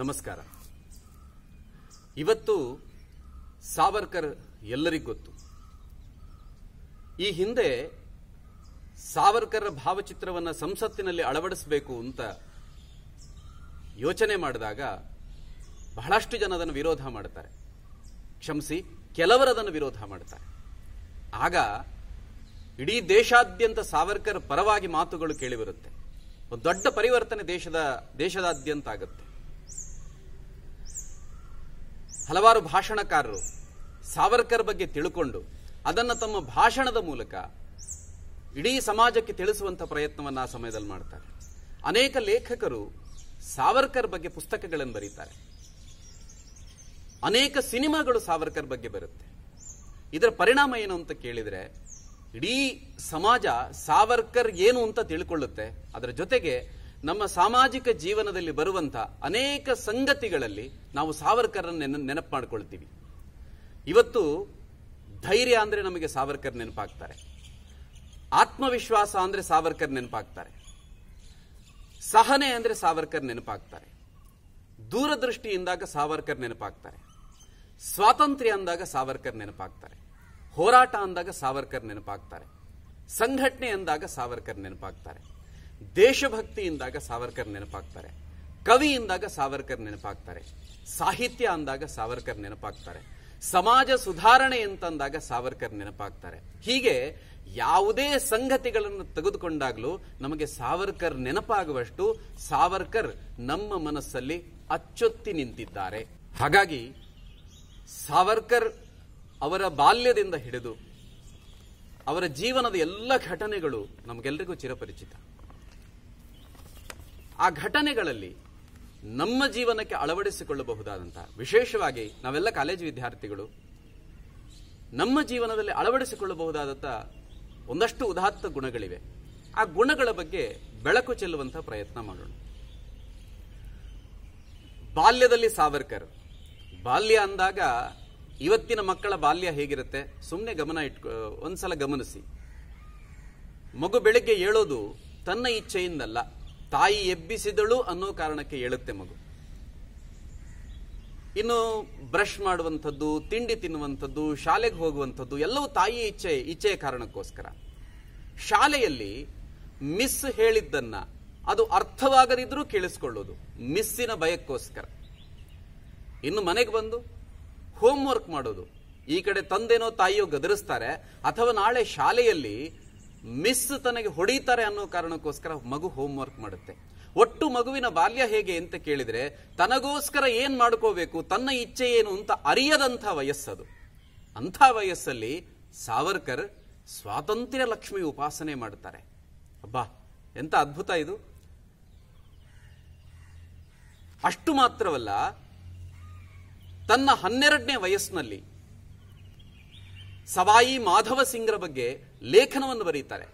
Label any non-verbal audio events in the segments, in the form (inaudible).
ನಮಸ್ಕಾರ ಇವತ್ತು ಸಾವರ್ಕರ್ ಎಲ್ಲರಿಗೂ ಗೊತ್ತು ಈ ಹಿಂದೆ ಸಾವರ್ಕರ್ ಭಾವಚಿತ್ರವನ್ನು ಸಂಸತ್ತಿನಲ್ಲಿ ಅಳವಡಿಸಬೇಕು ಅಂತ ಯೋಚನೆ ಮಾಡಿದಾಗ ಬಹಳಷ್ಟು ಜನ ಅದನ್ನು ವಿರೋಧ ಮಾಡ್ತಾರೆ ಕ್ಷಮಿಸಿ ಕೆಲವರದನ್ನು ವಿರೋಧ ಮಾಡ್ತಾರೆ ಆಗ ಇಡೀ ದೇಶಾದ್ಯಂತ ಸಾವರ್ಕರ್ ಪರವಾಗಿ ಮಾತುಗಳು ಕೇಳಿಬರುತ್ತೆ ಒಂದು ದೊಡ್ಡ ಪರಿವರ್ತನೆ ದೇಶದ ದೇಶದಾದ್ಯಂತ ಆಗುತ್ತೆ ಹಲವಾರು ಭಾಷಣಕಾರರು ಸಾವರ್ಕರ್ ಬಗ್ಗೆ ತಿಳ್ಕೊಂಡು ಅದನ್ನು ತಮ್ಮ ಭಾಷಣದ ಮೂಲಕ ಇಡೀ ಸಮಾಜಕ್ಕೆ ತಿಳಿಸುವಂಥ ಪ್ರಯತ್ನವನ್ನು ಆ ಸಮಯದಲ್ಲಿ ಮಾಡ್ತಾರೆ ಅನೇಕ ಲೇಖಕರು ಸಾವರ್ಕರ್ ಬಗ್ಗೆ ಪುಸ್ತಕಗಳನ್ನು ಬರೀತಾರೆ ಅನೇಕ ಸಿನಿಮಾಗಳು ಸಾವರ್ಕರ್ ಬಗ್ಗೆ ಬರುತ್ತೆ ಇದರ ಪರಿಣಾಮ ಏನು ಅಂತ ಕೇಳಿದರೆ ಇಡೀ ಸಮಾಜ ಸಾವರ್ಕರ್ ಏನು ಅಂತ ತಿಳ್ಕೊಳ್ಳುತ್ತೆ ಅದರ ಜೊತೆಗೆ ನಮ್ಮ ಸಾಮಾಜಿಕ ಜೀವನದಲ್ಲಿ ಬರುವಂತಹ ಅನೇಕ ಸಂಗತಿಗಳಲ್ಲಿ ನಾವು ಸಾವರ್ಕರ್ ನೆನಪು ಮಾಡ್ಕೊಳ್ತೀವಿ ಇವತ್ತು ಧೈರ್ಯ ಅಂದ್ರೆ ನಮಗೆ ಸಾವರ್ಕರ್ ನೆನಪಾಗ್ತಾರೆ ಆತ್ಮವಿಶ್ವಾಸ ಅಂದ್ರೆ ಸಾವರ್ಕರ್ ನೆನಪಾಗ್ತಾರೆ ಸಹನೆ ಅಂದ್ರೆ ಸಾವರ್ಕರ್ ನೆನಪಾಗ್ತಾರೆ ದೂರದೃಷ್ಟಿ ಸಾವರ್ಕರ್ ನೆನಪಾಗ್ತಾರೆ ಸ್ವಾತಂತ್ರ್ಯ ಅಂದಾಗ ಸಾವರ್ಕರ್ ನೆನಪಾಗ್ತಾರೆ ಹೋರಾಟ ಅಂದಾಗ ಸಾವರ್ಕರ್ ನೆನಪಾಗ್ತಾರೆ ಸಂಘಟನೆ ಅಂದಾಗ ಸಾವರ್ಕರ್ ನೆನಪಾಗ್ತಾರೆ ದೇಶಭಕ್ತಿ ಇಂದಾಗ ಸಾವರ್ಕರ್ ನೆನಪಾಗ್ತಾರೆ ಕವಿ ಇಂದಾಗ ಸಾವರ್ಕರ್ ನೆನಪಾಗ್ತಾರೆ ಸಾಹಿತ್ಯ ಅಂದಾಗ ಸಾವರ್ಕರ್ ನೆನಪಾಗ್ತಾರೆ ಸಮಾಜ ಸುಧಾರಣೆ ಅಂತಂದಾಗ ಸಾವರ್ಕರ್ ನೆನಪಾಗ್ತಾರೆ ಹೀಗೆ ಯಾವುದೇ ಸಂಗತಿಗಳನ್ನು ತೆಗೆದುಕೊಂಡಾಗಲೂ ನಮಗೆ ಸಾವರ್ಕರ್ ನೆನಪಾಗುವಷ್ಟು ಸಾವರ್ಕರ್ ನಮ್ಮ ಮನಸ್ಸಲ್ಲಿ ಅಚ್ಚೊತ್ತಿ ನಿಂತಿದ್ದಾರೆ ಹಾಗಾಗಿ ಸಾವರ್ಕರ್ ಅವರ ಬಾಲ್ಯದಿಂದ ಹಿಡಿದು ಅವರ ಜೀವನದ ಎಲ್ಲ ಘಟನೆಗಳು ನಮಗೆಲ್ಲರಿಗೂ ಚಿರಪರಿಚಿತ ಆ ಘಟನೆಗಳಲ್ಲಿ ನಮ್ಮ ಜೀವನಕ್ಕೆ ಅಳವಡಿಸಿಕೊಳ್ಳಬಹುದಾದಂತಹ ವಿಶೇಷವಾಗಿ ನಾವೆಲ್ಲ ಕಾಲೇಜು ವಿದ್ಯಾರ್ಥಿಗಳು ನಮ್ಮ ಜೀವನದಲ್ಲಿ ಅಳವಡಿಸಿಕೊಳ್ಳಬಹುದಾದಂಥ ಒಂದಷ್ಟು ಉದಾತ್ತ ಗುಣಗಳಿವೆ ಆ ಗುಣಗಳ ಬಗ್ಗೆ ಬೆಳಕು ಚೆಲ್ಲುವಂಥ ಪ್ರಯತ್ನ ಮಾಡೋಣ ಬಾಲ್ಯದಲ್ಲಿ ಸಾವರ್ಕರ್ ಬಾಲ್ಯ ಅಂದಾಗ ಇವತ್ತಿನ ಮಕ್ಕಳ ಬಾಲ್ಯ ಹೇಗಿರುತ್ತೆ ಸುಮ್ಮನೆ ಗಮನ ಇಟ್ಕೊ ಒಂದ್ಸಲ ಗಮನಿಸಿ ಮಗು ಬೆಳಿಗ್ಗೆ ಏಳೋದು ತನ್ನ ಇಚ್ಛೆಯಿಂದಲ್ಲ ತಾಯಿ ಎಬ್ಬಿಸಿದಳು ಅನ್ನೋ ಕಾರಣಕ್ಕೆ ಹೇಳುತ್ತೆ ಮಗು ಇನ್ನು ಬ್ರಷ್ ಮಾಡುವಂಥದ್ದು ತಿಂಡಿ ತಿನ್ನುವಂಥದ್ದು ಶಾಲೆಗೆ ಹೋಗುವಂಥದ್ದು ಎಲ್ಲವೂ ತಾಯಿ ಇಚ್ಛೆ ಇಚ್ಛೆಯ ಕಾರಣಕ್ಕೋಸ್ಕರ ಶಾಲೆಯಲ್ಲಿ ಮಿಸ್ ಹೇಳಿದ್ದನ್ನ ಅದು ಅರ್ಥವಾಗದಿದ್ರೂ ಕೇಳಿಸ್ಕೊಳ್ಳೋದು ಮಿಸ್ಸಿನ ಭಯಕ್ಕೋಸ್ಕರ ಇನ್ನು ಮನೆಗೆ ಬಂದು ಹೋಮ್ ವರ್ಕ್ ಮಾಡೋದು ಈ ಕಡೆ ತಂದೇನೋ ತಾಯಿಯೋ ಗದರಿಸ್ತಾರೆ ಅಥವಾ ನಾಳೆ ಶಾಲೆಯಲ್ಲಿ ಮಿಸ್ ತನಗೆ ಹೊಡೀತಾರೆ ಅನ್ನೋ ಕಾರಣಕ್ಕೋಸ್ಕರ ಮಗು ಹೋಮ್ವರ್ಕ್ ಮಾಡುತ್ತೆ ಒಟ್ಟು ಮಗುವಿನ ಬಾಲ್ಯ ಹೇಗೆ ಅಂತ ಕೇಳಿದ್ರೆ ತನಗೋಸ್ಕರ ಏನ್ ಮಾಡ್ಕೋಬೇಕು ತನ್ನ ಇಚ್ಛೆ ಏನು ಅಂತ ಅರಿಯದಂಥ ವಯಸ್ಸದು ಅಂಥ ವಯಸ್ಸಲ್ಲಿ ಸಾವರ್ಕರ್ ಸ್ವಾತಂತ್ರ್ಯ ಲಕ್ಷ್ಮಿ ಉಪಾಸನೆ ಮಾಡ್ತಾರೆ ಅಬ್ಬಾ ಎಂತ ಅದ್ಭುತ ಇದು ಅಷ್ಟು ಮಾತ್ರವಲ್ಲ ತನ್ನ ಹನ್ನೆರಡನೇ ವಯಸ್ಸಿನಲ್ಲಿ ಸವಾಯಿ ಮಾಧವ ಸಿಂಗ್ರ ಬಗ್ಗೆ ಲೇಖನವನ್ನು ಬರೀತಾರೆ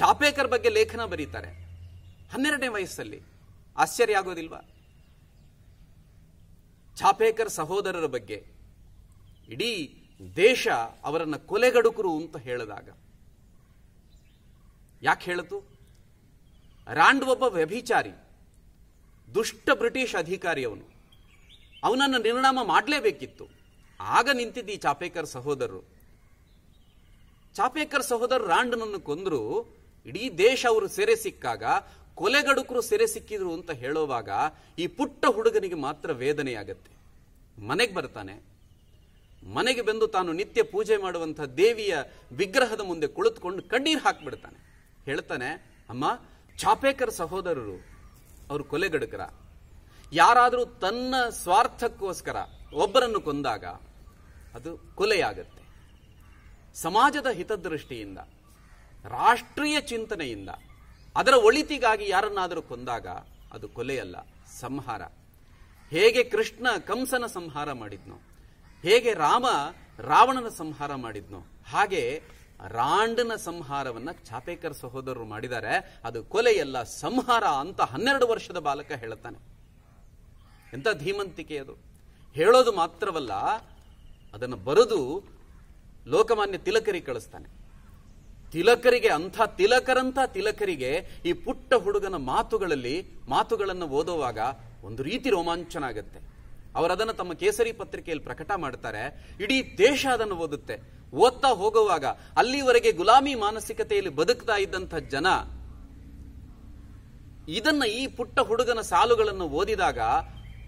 ಚಾಪೇಕರ್ ಬಗ್ಗೆ ಲೇಖನ ಬರೀತಾರೆ ಹನ್ನೆರಡನೇ ವಯಸ್ಸಲ್ಲಿ ಆಶ್ಚರ್ಯ ಆಗೋದಿಲ್ವಾ ಚಾಪೇಕರ್ ಸಹೋದರರ ಬಗ್ಗೆ ಇಡೀ ದೇಶ ಅವರನ್ನು ಕೊಲೆಗಡುಕರು ಅಂತ ಹೇಳಿದಾಗ ಯಾಕೆ ಹೇಳಿತು ರಾಂಡ್ ಒಬ್ಬ ವ್ಯಭಿಚಾರಿ ದುಷ್ಟ ಬ್ರಿಟಿಷ್ ಅಧಿಕಾರಿ ಅವನು ಅವನನ್ನು ನಿರ್ಣಾಮ ಮಾಡಲೇಬೇಕಿತ್ತು ಆಗ ನಿಂತಿದ್ದ ಈ ಚಾಪೇಕರ್ ಸಹೋದರರು ಚಾಪೇಕರ್ ಸಹೋದರ ರಾಂಡನನ್ನು ಕೊಂದ್ರು ಇಡೀ ದೇಶ ಅವರು ಸೆರೆ ಸಿಕ್ಕಾಗ ಕೊಲೆಗಡುಕರು ಸೆರೆ ಸಿಕ್ಕಿದ್ರು ಅಂತ ಹೇಳುವಾಗ ಈ ಪುಟ್ಟ ಹುಡುಗನಿಗೆ ಮಾತ್ರ ವೇದನೆಯಾಗತ್ತೆ ಮನೆಗೆ ಬರ್ತಾನೆ ಮನೆಗೆ ಬಂದು ತಾನು ನಿತ್ಯ ಪೂಜೆ ಮಾಡುವಂಥ ದೇವಿಯ ವಿಗ್ರಹದ ಮುಂದೆ ಕುಳಿತುಕೊಂಡು ಕಣ್ಣೀರು ಹಾಕ್ಬಿಡ್ತಾನೆ ಹೇಳ್ತಾನೆ ಅಮ್ಮ ಚಾಪೇಕರ್ ಸಹೋದರರು ಅವರು ಕೊಲೆಗಡುಕರ ಯಾರಾದರೂ ತನ್ನ ಸ್ವಾರ್ಥಕ್ಕೋಸ್ಕರ ಒಬ್ಬರನ್ನು ಕೊಂದಾಗ ಅದು ಕೊಲೆಯಾಗತ್ತೆ ಸಮಾಜದ ಹಿತದೃಷ್ಟಿಯಿಂದ ರಾಷ್ಟ್ರೀಯ ಚಿಂತನೆಯಿಂದ ಅದರ ಒಳಿತಿಗಾಗಿ ಯಾರನ್ನಾದರೂ ಕೊಂದಾಗ ಅದು ಕೊಲೆಯಲ್ಲ ಸಂಹಾರ ಹೇಗೆ ಕೃಷ್ಣ ಕಂಸನ ಸಂಹಾರ ಮಾಡಿದ್ನೋ ಹೇಗೆ ರಾಮ ರಾವಣನ ಸಂಹಾರ ಮಾಡಿದ್ನೋ ಹಾಗೆ ರಾಂಡನ ಸಂಹಾರವನ್ನ ಚಾಪೇಕರ್ ಸಹೋದರರು ಮಾಡಿದ್ದಾರೆ ಅದು ಕೊಲೆಯಲ್ಲ ಸಂಹಾರ ಅಂತ ಹನ್ನೆರಡು ವರ್ಷದ ಬಾಲಕ ಹೇಳುತ್ತಾನೆ ಎಂಥ ಧೀಮಂತಿಕೆ ಅದು ಹೇಳೋದು ಮಾತ್ರವಲ್ಲ ಅದನ್ನು ಬರೆದು ಲೋಕಮಾನ್ಯ ತಿಲಕರಿಗೆ ಕಳಿಸ್ತಾನೆ ತಿಲಕರಿಗೆ ಅಂಥ ತಿಲಕರಂಥ ತಿಲಕರಿಗೆ ಈ ಪುಟ್ಟ ಹುಡುಗನ ಮಾತುಗಳಲ್ಲಿ ಮಾತುಗಳನ್ನು ಓದುವಾಗ ಒಂದು ರೀತಿ ರೋಮಾಂಚನ ಆಗುತ್ತೆ ಅವರದನ್ನು ತಮ್ಮ ಕೇಸರಿ ಪತ್ರಿಕೆಯಲ್ಲಿ ಪ್ರಕಟ ಮಾಡ್ತಾರೆ ಇಡೀ ದೇಶ ಅದನ್ನು ಓದುತ್ತೆ ಓದ್ತಾ ಹೋಗುವಾಗ ಅಲ್ಲಿವರೆಗೆ ಗುಲಾಮಿ ಮಾನಸಿಕತೆಯಲ್ಲಿ ಬದುಕ್ತಾ ಇದ್ದಂಥ ಜನ ಇದನ್ನ ಈ ಪುಟ್ಟ ಹುಡುಗನ ಸಾಲುಗಳನ್ನು ಓದಿದಾಗ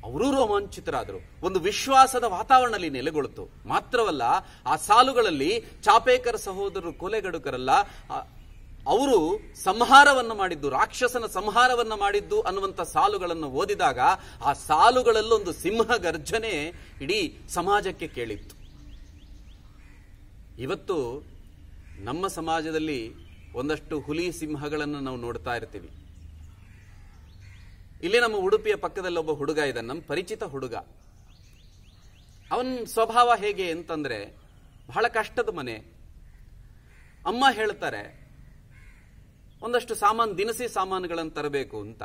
ಅವರು ರೋಮಾಂಚಿತರಾದರು ಒಂದು ವಿಶ್ವಾಸದ ವಾತಾವರಣದಲ್ಲಿ ನೆಲೆಗೊಳ್ಳುತ್ತು ಮಾತ್ರವಲ್ಲ ಆ ಸಾಲುಗಳಲ್ಲಿ ಚಾಪೇಕರ ಸಹೋದರರು ಕೊಲೆಗಡುಕರಲ್ಲ ಅವರು ಸಂಹಾರವನ್ನು ಮಾಡಿದ್ದು ರಾಕ್ಷಸನ ಸಂಹಾರವನ್ನು ಮಾಡಿದ್ದು ಅನ್ನುವಂಥ ಸಾಲುಗಳನ್ನು ಓದಿದಾಗ ಆ ಸಾಲುಗಳಲ್ಲೊಂದು ಸಿಂಹ ಗರ್ಜನೆ ಇಡೀ ಸಮಾಜಕ್ಕೆ ಕೇಳಿತ್ತು ಇವತ್ತು ನಮ್ಮ ಸಮಾಜದಲ್ಲಿ ಒಂದಷ್ಟು ಹುಲಿ ಸಿಂಹಗಳನ್ನು ನಾವು ನೋಡ್ತಾ ಇರ್ತೀವಿ ಇಲ್ಲಿ ನಮ್ಮ ಉಡುಪಿಯ ಪಕ್ಕದಲ್ಲಿ ಒಬ್ಬ ಹುಡುಗ ಇದ್ದಾನೆ ನಮ್ಮ ಪರಿಚಿತ ಹುಡುಗ ಅವನ ಸ್ವಭಾವ ಹೇಗೆ ಅಂತಂದ್ರೆ ಬಹಳ ಕಷ್ಟದ ಮನೆ ಅಮ್ಮ ಹೇಳ್ತಾರೆ ಒಂದಷ್ಟು ಸಾಮಾನು ದಿನಸಿ ಸಾಮಾನುಗಳನ್ನು ತರಬೇಕು ಅಂತ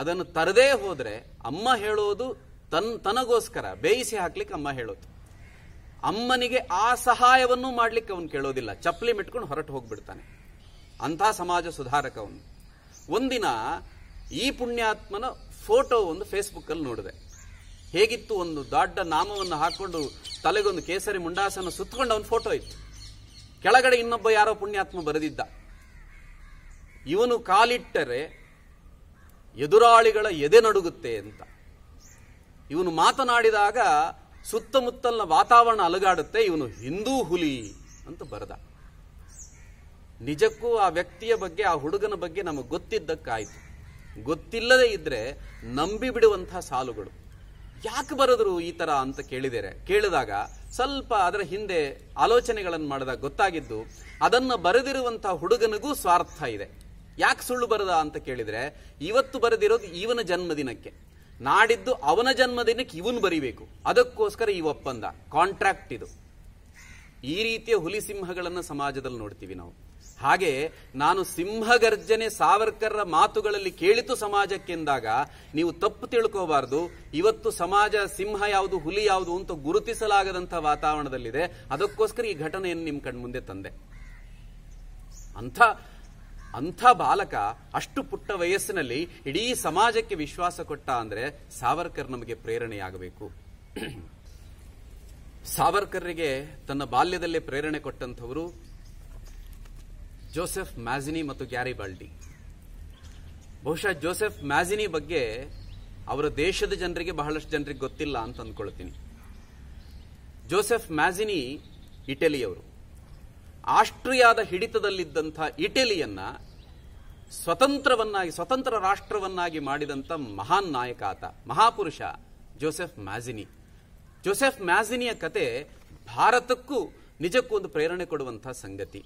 ಅದನ್ನು ತರದೇ ಹೋದ್ರೆ ಅಮ್ಮ ಹೇಳೋದು ತನ್ ತನಗೋಸ್ಕರ ಬೇಯಿಸಿ ಹಾಕ್ಲಿಕ್ಕೆ ಅಮ್ಮ ಹೇಳೋದು ಅಮ್ಮನಿಗೆ ಆ ಸಹಾಯವನ್ನು ಮಾಡ್ಲಿಕ್ಕೆ ಅವನು ಕೇಳೋದಿಲ್ಲ ಚಪ್ಪಲಿ ಮಿಟ್ಕೊಂಡು ಹೊರಟು ಹೋಗ್ಬಿಡ್ತಾನೆ ಅಂಥ ಸಮಾಜ ಸುಧಾರಕ ಅವನು ಒಂದಿನ ಈ ಪುಣ್ಯಾತ್ಮನ ಫೋಟೋ ಒಂದು ಫೇಸ್ಬುಕ್ಕಲ್ಲಿ ನೋಡಿದೆ ಹೇಗಿತ್ತು ಒಂದು ದೊಡ್ಡ ನಾಮವನ್ನು ಹಾಕೊಂಡು ತಲೆಗೊಂದು ಕೇಸರಿ ಮುಂಡಾಸನ ಸುತ್ತಕೊಂಡು ಅವನ ಫೋಟೋ ಇತ್ತು ಕೆಳಗಡೆ ಇನ್ನೊಬ್ಬ ಯಾರೋ ಪುಣ್ಯಾತ್ಮ ಬರೆದಿದ್ದ ಇವನು ಕಾಲಿಟ್ಟರೆ ಎದುರಾಳಿಗಳ ಎದೆ ನಡುಗುತ್ತೆ ಅಂತ ಇವನು ಮಾತನಾಡಿದಾಗ ಸುತ್ತಮುತ್ತಲಿನ ವಾತಾವರಣ ಅಲುಗಾಡುತ್ತೆ ಇವನು ಹಿಂದೂ ಹುಲಿ ಅಂತ ಬರೆದ ನಿಜಕ್ಕೂ ಆ ವ್ಯಕ್ತಿಯ ಬಗ್ಗೆ ಆ ಹುಡುಗನ ಬಗ್ಗೆ ನಮಗೆ ಗೊತ್ತಿದ್ದಕ್ಕಾಯಿತು ಗೊತ್ತಿಲ್ಲದೆ ಇದ್ದರೆ ನಂಬಿ ಬಿಡುವಂಥ ಸಾಲುಗಳು ಯಾಕೆ ಬರೆದ್ರು ಈ ಥರ ಅಂತ ಕೇಳಿದರೆ ಕೇಳಿದಾಗ ಸ್ವಲ್ಪ ಅದರ ಹಿಂದೆ ಆಲೋಚನೆಗಳನ್ನು ಮಾಡಿದಾಗ ಗೊತ್ತಾಗಿದ್ದು ಅದನ್ನು ಬರೆದಿರುವಂಥ ಹುಡುಗನಿಗೂ ಸ್ವಾರ್ಥ ಇದೆ ಯಾಕೆ ಸುಳ್ಳು ಬರದ ಅಂತ ಕೇಳಿದರೆ ಇವತ್ತು ಬರೆದಿರೋದು ಇವನ ಜನ್ಮದಿನಕ್ಕೆ ನಾಡಿದ್ದು ಅವನ ಜನ್ಮದಿನಕ್ಕೆ ಇವನು ಬರಿಬೇಕು ಅದಕ್ಕೋಸ್ಕರ ಈ ಒಪ್ಪಂದ ಕಾಂಟ್ರಾಕ್ಟ್ ಇದು ಈ ರೀತಿಯ ಹುಲಿಸಿಂಹಗಳನ್ನು ಸಮಾಜದಲ್ಲಿ ನೋಡ್ತೀವಿ ನಾವು ಹಾಗೆ ನಾನು ಸಿಂಹಗರ್ಜನೆ ಸಾವರ್ಕರ್ರ ಮಾತುಗಳಲ್ಲಿ ಕೇಳಿತು ಸಮಾಜಕ್ಕೆಂದಾಗ ನೀವು ತಪ್ಪು ತಿಳ್ಕೋಬಾರ್ದು ಇವತ್ತು ಸಮಾಜ ಸಿಂಹ ಯಾವುದು ಹುಲಿ ಯಾವುದು ಅಂತ ಗುರುತಿಸಲಾಗದಂತಹ ವಾತಾವರಣದಲ್ಲಿದೆ ಅದಕ್ಕೋಸ್ಕರ ಈ ಘಟನೆಯನ್ನು ನಿಮ್ಮ ಕಣ್ಮುಂದೆ ತಂದೆ ಅಂಥ ಅಂಥ ಬಾಲಕ ಅಷ್ಟು ಪುಟ್ಟ ವಯಸ್ಸಿನಲ್ಲಿ ಇಡೀ ಸಮಾಜಕ್ಕೆ ವಿಶ್ವಾಸ ಕೊಟ್ಟ ಅಂದ್ರೆ ಸಾವರ್ಕರ್ ನಮಗೆ ಪ್ರೇರಣೆಯಾಗಬೇಕು ಸಾವರ್ಕರ್ರಿಗೆ ತನ್ನ ಬಾಲ್ಯದಲ್ಲೇ ಪ್ರೇರಣೆ ಕೊಟ್ಟಂಥವರು ಜೋಸೆಫ್ ಮ್ಯಾಜಿನಿ ಮತ್ತು ಗ್ಯಾರಿ ಬಾಲ್ಡಿ ಬಹುಶಃ ಜೋಸೆಫ್ ಮ್ಯಾಜಿನಿ ಬಗ್ಗೆ ಅವರ ದೇಶದ ಜನರಿಗೆ ಬಹಳಷ್ಟು ಜನರಿಗೆ ಗೊತ್ತಿಲ್ಲ ಅಂತ ಅಂದ್ಕೊಳ್ತೀನಿ ಜೋಸೆಫ್ ಮ್ಯಾಜಿನಿ ಇಟಲಿಯವರು ಆಸ್ಟ್ರಿಯಾದ ಹಿಡಿತದಲ್ಲಿದ್ದಂಥ ಇಟಲಿಯನ್ನ ಸ್ವತಂತ್ರವನ್ನಾಗಿ ಸ್ವತಂತ್ರ ರಾಷ್ಟ್ರವನ್ನಾಗಿ ಮಾಡಿದಂಥ ಮಹಾನ್ ನಾಯಕ ಆತ ಮಹಾಪುರುಷ ಜೋಸೆಫ್ ಮ್ಯಾಜಿನಿ ಜೋಸೆಫ್ ಮ್ಯಾಜಿನಿಯ ಕತೆ ಭಾರತಕ್ಕೂ ನಿಜಕ್ಕೂ ಒಂದು ಪ್ರೇರಣೆ ಕೊಡುವಂಥ ಸಂಗತಿ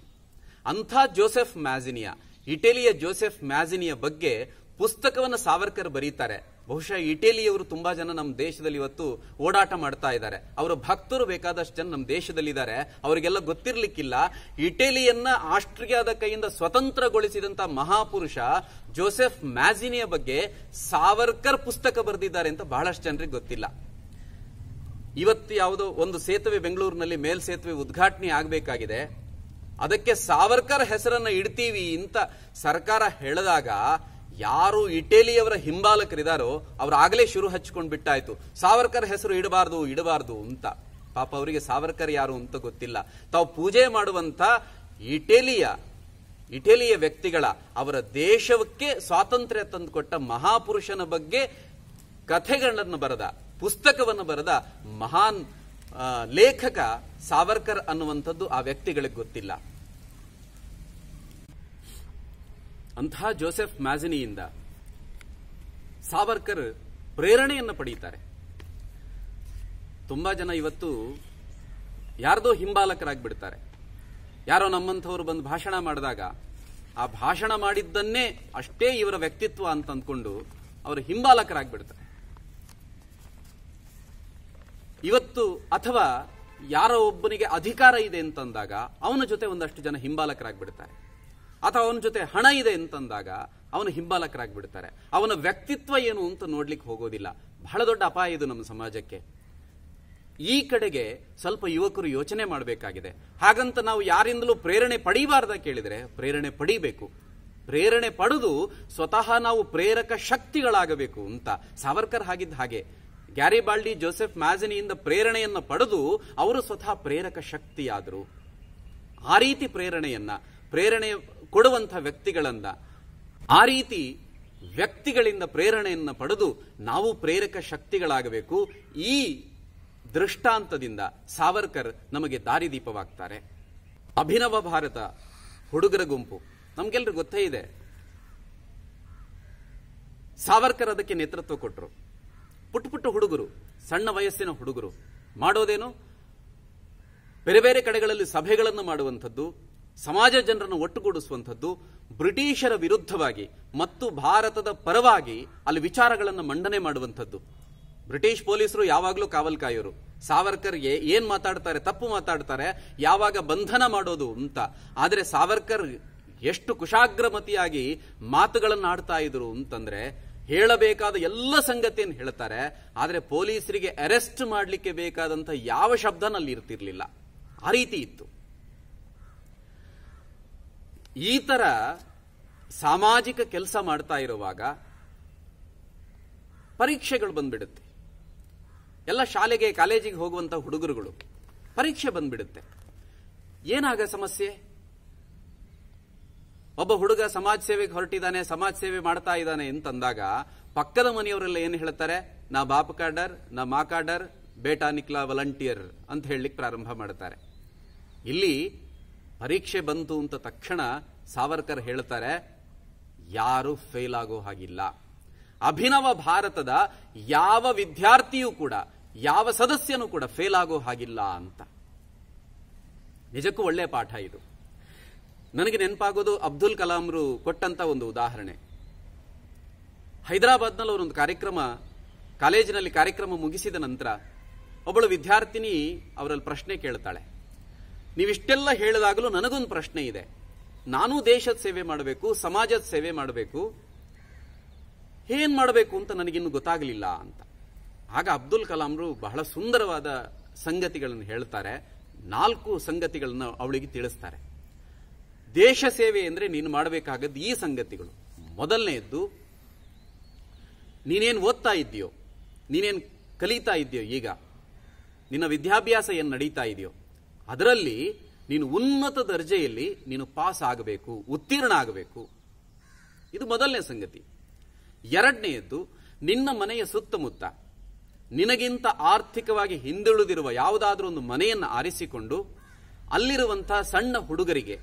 ಅಂಥ ಜೋಸೆಫ್ ಮ್ಯಾಜಿನಿಯಾ ಇಟಲಿಯ ಜೋಸೆಫ್ ಮ್ಯಾಜಿನಿಯ ಬಗ್ಗೆ ಪುಸ್ತಕವನ್ನು ಸಾವರ್ಕರ್ ಬರೀತಾರೆ ಬಹುಶಃ ಇಟಲಿಯವರು ತುಂಬಾ ಜನ ನಮ್ಮ ದೇಶದಲ್ಲಿ ಇವತ್ತು ಓಡಾಟ ಮಾಡ್ತಾ ಇದ್ದಾರೆ ಅವರ ಭಕ್ತರು ಬೇಕಾದಷ್ಟು ಜನ ನಮ್ಮ ದೇಶದಲ್ಲಿದ್ದಾರೆ ಅವರಿಗೆಲ್ಲ ಗೊತ್ತಿರ್ಲಿಕ್ಕಿಲ್ಲ ಇಟಲಿಯನ್ನ ಆಸ್ಟ್ರಿಯಾದ ಕೈಯಿಂದ ಸ್ವತಂತ್ರಗೊಳಿಸಿದಂತ ಮಹಾಪುರುಷ ಜೋಸೆಫ್ ಮ್ಯಾಜಿನಿಯ ಬಗ್ಗೆ ಸಾವರ್ಕರ್ ಪುಸ್ತಕ ಬರೆದಿದ್ದಾರೆ ಅಂತ ಬಹಳಷ್ಟು ಜನರಿಗೆ ಗೊತ್ತಿಲ್ಲ ಇವತ್ತು ಯಾವುದೋ ಒಂದು ಸೇತುವೆ ಬೆಂಗಳೂರಿನಲ್ಲಿ ಮೇಲ್ಸೇತುವೆ ಉದ್ಘಾಟನೆ ಆಗಬೇಕಾಗಿದೆ ಅದಕ್ಕೆ ಸಾವರ್ಕರ್ ಹೆಸರನ್ನು ಇಡ್ತೀವಿ ಅಂತ ಸರ್ಕಾರ ಹೇಳಿದಾಗ ಯಾರು ಇಟೇಲಿಯವರ ಹಿಂಬಾಲಕರಿದಾರೋ ಅವ್ರು ಆಗಲೇ ಶುರು ಹಚ್ಕೊಂಡು ಬಿಟ್ಟಾಯ್ತು ಸಾವರ್ಕರ್ ಹೆಸರು ಇಡಬಾರ್ದು ಇಡಬಾರ್ದು ಅಂತ ಪಾಪ ಅವರಿಗೆ ಸಾವರ್ಕರ್ ಯಾರು ಅಂತ ಗೊತ್ತಿಲ್ಲ ತಾವು ಪೂಜೆ ಮಾಡುವಂತ ಇಟೇಲಿಯ ಇಟಲಿಯ ವ್ಯಕ್ತಿಗಳ ಅವರ ದೇಶಕ್ಕೆ ಸ್ವಾತಂತ್ರ್ಯ ತಂದುಕೊಟ್ಟ ಮಹಾಪುರುಷನ ಬಗ್ಗೆ ಕಥೆಗಳನ್ನು ಬರೆದ ಪುಸ್ತಕವನ್ನು ಬರೆದ ಮಹಾನ್ ಲೇಖಕ ಸಾವರ್ಕರ್ ಅನ್ನುವಂಥದ್ದು ಆ ವ್ಯಕ್ತಿಗಳಿಗೆ ಗೊತ್ತಿಲ್ಲ ಅಂತಹ ಜೋಸೆಫ್ ಮ್ಯಾಜಿನಿಯಿಂದ ಸಾವರ್ಕರ್ ಪ್ರೇರಣೆಯನ್ನು ಪಡೆಯುತ್ತಾರೆ ತುಂಬಾ ಜನ ಇವತ್ತು ಯಾರ್ದೋ ಹಿಂಬಾಲಕರಾಗಿಬಿಡ್ತಾರೆ ಯಾರೋ ನಮ್ಮಂಥವ್ರು ಬಂದು ಭಾಷಣ ಮಾಡಿದಾಗ ಆ ಭಾಷಣ ಮಾಡಿದ್ದನ್ನೇ ಅಷ್ಟೇ ಇವರ ವ್ಯಕ್ತಿತ್ವ ಅಂತ ಅಂದ್ಕೊಂಡು ಅವರು ಹಿಂಬಾಲಕರಾಗಿಬಿಡ್ತಾರೆ ಇವತ್ತು ಅಥವಾ ಯಾರೋ ಒಬ್ಬನಿಗೆ ಅಧಿಕಾರ ಇದೆ ಅಂತಂದಾಗ ಅವನ ಜೊತೆ ಒಂದಷ್ಟು ಜನ ಹಿಂಬಾಲಕರಾಗಿಬಿಡ್ತಾರೆ ಅಥವಾ ಅವನ ಜೊತೆ ಹಣ ಇದೆ ಅಂತಂದಾಗ ಅವನು ಬಿಡ್ತಾರೆ ಅವನ ವ್ಯಕ್ತಿತ್ವ ಏನು ಅಂತ ನೋಡ್ಲಿಕ್ಕೆ ಹೋಗೋದಿಲ್ಲ ಬಹಳ ದೊಡ್ಡ ಅಪಾಯ ಇದು ನಮ್ಮ ಸಮಾಜಕ್ಕೆ ಈ ಕಡೆಗೆ ಸ್ವಲ್ಪ ಯುವಕರು ಯೋಚನೆ ಮಾಡಬೇಕಾಗಿದೆ ಹಾಗಂತ ನಾವು ಯಾರಿಂದಲೂ ಪ್ರೇರಣೆ ಪಡೀಬಾರ್ದ ಕೇಳಿದರೆ ಪ್ರೇರಣೆ ಪಡೀಬೇಕು ಪ್ರೇರಣೆ ಪಡೆದು ಸ್ವತಃ ನಾವು ಪ್ರೇರಕ ಶಕ್ತಿಗಳಾಗಬೇಕು ಅಂತ ಸಾವರ್ಕರ್ ಹಾಗಿದ್ದ ಹಾಗೆ ಬಾಲ್ಡಿ ಜೋಸೆಫ್ ಮ್ಯಾಜಿನಿಯಿಂದ ಪ್ರೇರಣೆಯನ್ನು ಪಡೆದು ಅವರು ಸ್ವತಃ ಪ್ರೇರಕ ಶಕ್ತಿಯಾದರು ಆ ರೀತಿ ಪ್ರೇರಣೆಯನ್ನ ಪ್ರೇರಣೆ ಕೊಡುವಂಥ ವ್ಯಕ್ತಿಗಳಂದ ಆ ರೀತಿ ವ್ಯಕ್ತಿಗಳಿಂದ ಪ್ರೇರಣೆಯನ್ನು ಪಡೆದು ನಾವು ಪ್ರೇರಕ ಶಕ್ತಿಗಳಾಗಬೇಕು ಈ ದೃಷ್ಟಾಂತದಿಂದ ಸಾವರ್ಕರ್ ನಮಗೆ ದಾರಿದೀಪವಾಗ್ತಾರೆ ಅಭಿನವ ಭಾರತ ಹುಡುಗರ ಗುಂಪು ನಮಗೆಲ್ಲರಿಗೂ ಗೊತ್ತೇ ಇದೆ ಸಾವರ್ಕರ್ ಅದಕ್ಕೆ ನೇತೃತ್ವ ಕೊಟ್ಟರು ಪುಟ್ಟ ಪುಟ್ಟ ಹುಡುಗರು ಸಣ್ಣ ವಯಸ್ಸಿನ ಹುಡುಗರು ಮಾಡೋದೇನು ಬೇರೆ ಬೇರೆ ಕಡೆಗಳಲ್ಲಿ ಸಭೆಗಳನ್ನು ಮಾಡುವಂಥದ್ದು ಸಮಾಜ ಜನರನ್ನು ಒಟ್ಟುಗೂಡಿಸುವಂಥದ್ದು ಬ್ರಿಟಿಷರ ವಿರುದ್ಧವಾಗಿ ಮತ್ತು ಭಾರತದ ಪರವಾಗಿ ಅಲ್ಲಿ ವಿಚಾರಗಳನ್ನು ಮಂಡನೆ ಮಾಡುವಂಥದ್ದು ಬ್ರಿಟಿಷ್ ಪೊಲೀಸರು ಯಾವಾಗಲೂ ಕಾವಲ್ಕಾಯೋರು ಸಾವರ್ಕರ್ಗೆ ಏನ್ ಮಾತಾಡ್ತಾರೆ ತಪ್ಪು ಮಾತಾಡ್ತಾರೆ ಯಾವಾಗ ಬಂಧನ ಮಾಡೋದು ಅಂತ ಆದರೆ ಸಾವರ್ಕರ್ ಎಷ್ಟು ಕುಶಾಗ್ರಮತಿಯಾಗಿ ಮಾತುಗಳನ್ನು ಆಡ್ತಾ ಇದ್ರು ಅಂತಂದ್ರೆ ಹೇಳಬೇಕಾದ ಎಲ್ಲ ಸಂಗತಿಯನ್ನು ಹೇಳ್ತಾರೆ ಆದರೆ ಪೊಲೀಸರಿಗೆ ಅರೆಸ್ಟ್ ಮಾಡಲಿಕ್ಕೆ ಬೇಕಾದಂಥ ಯಾವ ಶಬ್ದನಲ್ಲಿ ಇರ್ತಿರ್ಲಿಲ್ಲ ಆ ರೀತಿ ಇತ್ತು ಈ ತರ ಸಾಮಾಜಿಕ ಕೆಲಸ ಮಾಡ್ತಾ ಇರುವಾಗ ಪರೀಕ್ಷೆಗಳು ಬಂದ್ಬಿಡುತ್ತೆ ಎಲ್ಲ ಶಾಲೆಗೆ ಕಾಲೇಜಿಗೆ ಹೋಗುವಂಥ ಹುಡುಗರುಗಳು ಪರೀಕ್ಷೆ ಬಂದ್ಬಿಡುತ್ತೆ ಏನಾಗ ಸಮಸ್ಯೆ ಒಬ್ಬ ಹುಡುಗ ಸಮಾಜ ಸೇವೆಗೆ ಹೊರಟಿದ್ದಾನೆ ಸಮಾಜ ಸೇವೆ ಮಾಡ್ತಾ ಇದ್ದಾನೆ ಅಂತಂದಾಗ ಪಕ್ಕದ ಮನೆಯವರೆಲ್ಲ ಏನು ಹೇಳ್ತಾರೆ ನಾ ಬಾಪ ಕಾಡರ್ ನಾ ಮಾ ಕಾಡರ್ ಬೇಟಾ ನಿಕ್ಲಾ ವಲಂಟಿಯರ್ ಅಂತ ಹೇಳಲಿಕ್ಕೆ ಪ್ರಾರಂಭ ಮಾಡ್ತಾರೆ ಇಲ್ಲಿ ಪರೀಕ್ಷೆ ಬಂತು ಅಂತ ತಕ್ಷಣ ಸಾವರ್ಕರ್ ಹೇಳ್ತಾರೆ ಯಾರು ಫೇಲ್ ಆಗೋ ಹಾಗಿಲ್ಲ ಅಭಿನವ ಭಾರತದ ಯಾವ ವಿದ್ಯಾರ್ಥಿಯೂ ಕೂಡ ಯಾವ ಸದಸ್ಯನೂ ಕೂಡ ಫೇಲ್ ಆಗೋ ಹಾಗಿಲ್ಲ ಅಂತ ನಿಜಕ್ಕೂ ಒಳ್ಳೆಯ ಪಾಠ ಇದು ನನಗೆ ನೆನಪಾಗೋದು ಅಬ್ದುಲ್ ಕಲಾಂರು ಕೊಟ್ಟಂತ ಒಂದು ಉದಾಹರಣೆ ಹೈದರಾಬಾದ್ನಲ್ಲಿ ಅವರೊಂದು ಕಾರ್ಯಕ್ರಮ ಕಾಲೇಜಿನಲ್ಲಿ ಕಾರ್ಯಕ್ರಮ ಮುಗಿಸಿದ ನಂತರ ಒಬ್ಬಳು ವಿದ್ಯಾರ್ಥಿನಿ ಅವರಲ್ಲಿ ಪ್ರಶ್ನೆ ಕೇಳ್ತಾಳೆ ನೀವಿಷ್ಟೆಲ್ಲ ಹೇಳಿದಾಗಲೂ ನನಗೊಂದು ಪ್ರಶ್ನೆ ಇದೆ ನಾನು ದೇಶದ ಸೇವೆ ಮಾಡಬೇಕು ಸಮಾಜದ ಸೇವೆ ಮಾಡಬೇಕು ಏನ್ ಮಾಡಬೇಕು ಅಂತ ನನಗಿನ್ನು ಗೊತ್ತಾಗಲಿಲ್ಲ ಅಂತ ಆಗ ಅಬ್ದುಲ್ ಕಲಾಂರು ಬಹಳ ಸುಂದರವಾದ ಸಂಗತಿಗಳನ್ನು ಹೇಳ್ತಾರೆ ನಾಲ್ಕು ಸಂಗತಿಗಳನ್ನು ಅವಳಿಗೆ ತಿಳಿಸ್ತಾರೆ ದೇಶ ಸೇವೆ ಅಂದರೆ ನೀನು ಮಾಡಬೇಕಾಗದ್ದು ಈ ಸಂಗತಿಗಳು ಮೊದಲನೆಯದ್ದು ನೀನೇನು ಓದ್ತಾ ಇದೆಯೋ ನೀನೇನು ಕಲಿತಾ ಇದೆಯೋ ಈಗ ನಿನ್ನ ವಿದ್ಯಾಭ್ಯಾಸ ಏನು ನಡೀತಾ ಇದೆಯೋ ಅದರಲ್ಲಿ ನೀನು ಉನ್ನತ ದರ್ಜೆಯಲ್ಲಿ ನೀನು ಪಾಸ್ ಆಗಬೇಕು ಉತ್ತೀರ್ಣ ಆಗಬೇಕು ಇದು ಮೊದಲನೇ ಸಂಗತಿ ಎರಡನೆಯದ್ದು ನಿನ್ನ ಮನೆಯ ಸುತ್ತಮುತ್ತ ನಿನಗಿಂತ ಆರ್ಥಿಕವಾಗಿ ಹಿಂದುಳಿದಿರುವ ಯಾವುದಾದ್ರೂ ಒಂದು ಮನೆಯನ್ನು ಆರಿಸಿಕೊಂಡು ಅಲ್ಲಿರುವಂತಹ ಸಣ್ಣ ಹುಡುಗರಿಗೆ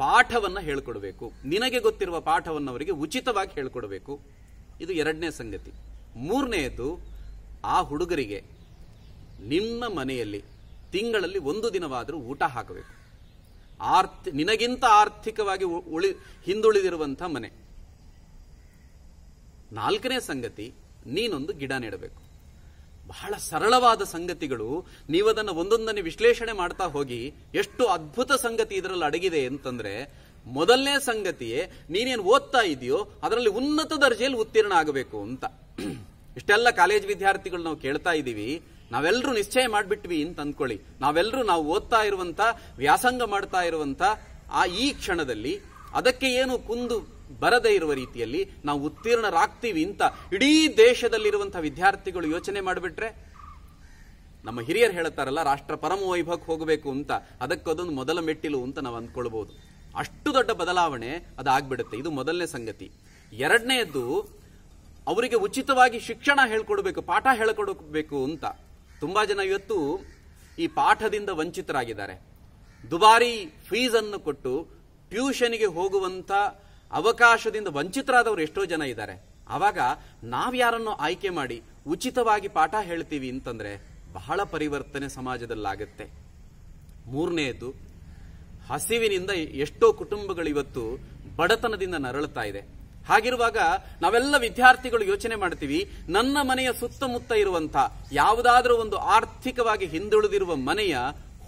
ಪಾಠವನ್ನು ಹೇಳಿಕೊಡಬೇಕು ನಿನಗೆ ಗೊತ್ತಿರುವ ಪಾಠವನ್ನು ಅವರಿಗೆ ಉಚಿತವಾಗಿ ಹೇಳಿಕೊಡಬೇಕು ಇದು ಎರಡನೇ ಸಂಗತಿ ಮೂರನೆಯದು ಆ ಹುಡುಗರಿಗೆ ನಿನ್ನ ಮನೆಯಲ್ಲಿ ತಿಂಗಳಲ್ಲಿ ಒಂದು ದಿನವಾದರೂ ಊಟ ಹಾಕಬೇಕು ಆರ್ಥ ನಿನಗಿಂತ ಆರ್ಥಿಕವಾಗಿ ಉಳಿ ಹಿಂದುಳಿದಿರುವಂಥ ಮನೆ ನಾಲ್ಕನೇ ಸಂಗತಿ ನೀನೊಂದು ಗಿಡ ನೆಡಬೇಕು ಬಹಳ ಸರಳವಾದ ಸಂಗತಿಗಳು ನೀವು ಅದನ್ನು ಒಂದೊಂದನ್ನೇ ವಿಶ್ಲೇಷಣೆ ಮಾಡ್ತಾ ಹೋಗಿ ಎಷ್ಟು ಅದ್ಭುತ ಸಂಗತಿ ಇದರಲ್ಲಿ ಅಡಗಿದೆ ಅಂತಂದ್ರೆ ಮೊದಲನೇ ಸಂಗತಿಯೇ ನೀನೇನು ಓದ್ತಾ ಇದೆಯೋ ಅದರಲ್ಲಿ ಉನ್ನತ ದರ್ಜೆಯಲ್ಲಿ ಉತ್ತೀರ್ಣ ಆಗಬೇಕು ಅಂತ (clears throat) ಇಷ್ಟೆಲ್ಲ ಕಾಲೇಜ್ ವಿದ್ಯಾರ್ಥಿಗಳು ನಾವು ಕೇಳ್ತಾ ಇದ್ದೀವಿ ನಾವೆಲ್ಲರೂ ನಿಶ್ಚಯ ಮಾಡಿಬಿಟ್ವಿ ಅಂತ ಅಂದ್ಕೊಳ್ಳಿ ನಾವೆಲ್ಲರೂ ನಾವು ಓದ್ತಾ ಇರುವಂತ ವ್ಯಾಸಂಗ ಮಾಡ್ತಾ ಇರುವಂತ ಆ ಈ ಕ್ಷಣದಲ್ಲಿ ಅದಕ್ಕೆ ಏನು ಕುಂದು ಬರದೇ ಇರುವ ರೀತಿಯಲ್ಲಿ ನಾವು ಉತ್ತೀರ್ಣರಾಗ್ತೀವಿ ಅಂತ ಇಡೀ ದೇಶದಲ್ಲಿರುವಂಥ ವಿದ್ಯಾರ್ಥಿಗಳು ಯೋಚನೆ ಮಾಡಿಬಿಟ್ರೆ ನಮ್ಮ ಹಿರಿಯರು ಹೇಳ್ತಾರಲ್ಲ ರಾಷ್ಟ್ರ ಪರಮ ವೈಭವಕ್ಕೆ ಹೋಗಬೇಕು ಅಂತ ಅದಕ್ಕದೊಂದು ಮೊದಲ ಮೆಟ್ಟಿಲು ಅಂತ ನಾವು ಅಂದ್ಕೊಳ್ಬಹುದು ಅಷ್ಟು ದೊಡ್ಡ ಬದಲಾವಣೆ ಅದಾಗ್ಬಿಡುತ್ತೆ ಇದು ಮೊದಲನೇ ಸಂಗತಿ ಎರಡನೆಯದ್ದು ಅವರಿಗೆ ಉಚಿತವಾಗಿ ಶಿಕ್ಷಣ ಹೇಳ್ಕೊಡ್ಬೇಕು ಪಾಠ ಹೇಳ್ಕೊಡ್ಬೇಕು ಅಂತ ತುಂಬ ಜನ ಇವತ್ತು ಈ ಪಾಠದಿಂದ ವಂಚಿತರಾಗಿದ್ದಾರೆ ದುಬಾರಿ ಅನ್ನು ಕೊಟ್ಟು ಟ್ಯೂಷನ್ಗೆ ಹೋಗುವಂಥ ಅವಕಾಶದಿಂದ ವಂಚಿತರಾದವರು ಎಷ್ಟೋ ಜನ ಇದ್ದಾರೆ ಆವಾಗ ನಾವ್ಯಾರನ್ನು ಆಯ್ಕೆ ಮಾಡಿ ಉಚಿತವಾಗಿ ಪಾಠ ಹೇಳ್ತೀವಿ ಅಂತಂದರೆ ಬಹಳ ಪರಿವರ್ತನೆ ಸಮಾಜದಲ್ಲಾಗುತ್ತೆ ಮೂರನೆಯದು ಹಸಿವಿನಿಂದ ಎಷ್ಟೋ ಕುಟುಂಬಗಳು ಇವತ್ತು ಬಡತನದಿಂದ ನರಳುತ್ತಾ ಇದೆ ಹಾಗಿರುವಾಗ ನಾವೆಲ್ಲ ವಿದ್ಯಾರ್ಥಿಗಳು ಯೋಚನೆ ಮಾಡ್ತೀವಿ ನನ್ನ ಮನೆಯ ಸುತ್ತಮುತ್ತ ಇರುವಂಥ ಯಾವುದಾದ್ರೂ ಒಂದು ಆರ್ಥಿಕವಾಗಿ ಹಿಂದುಳಿದಿರುವ ಮನೆಯ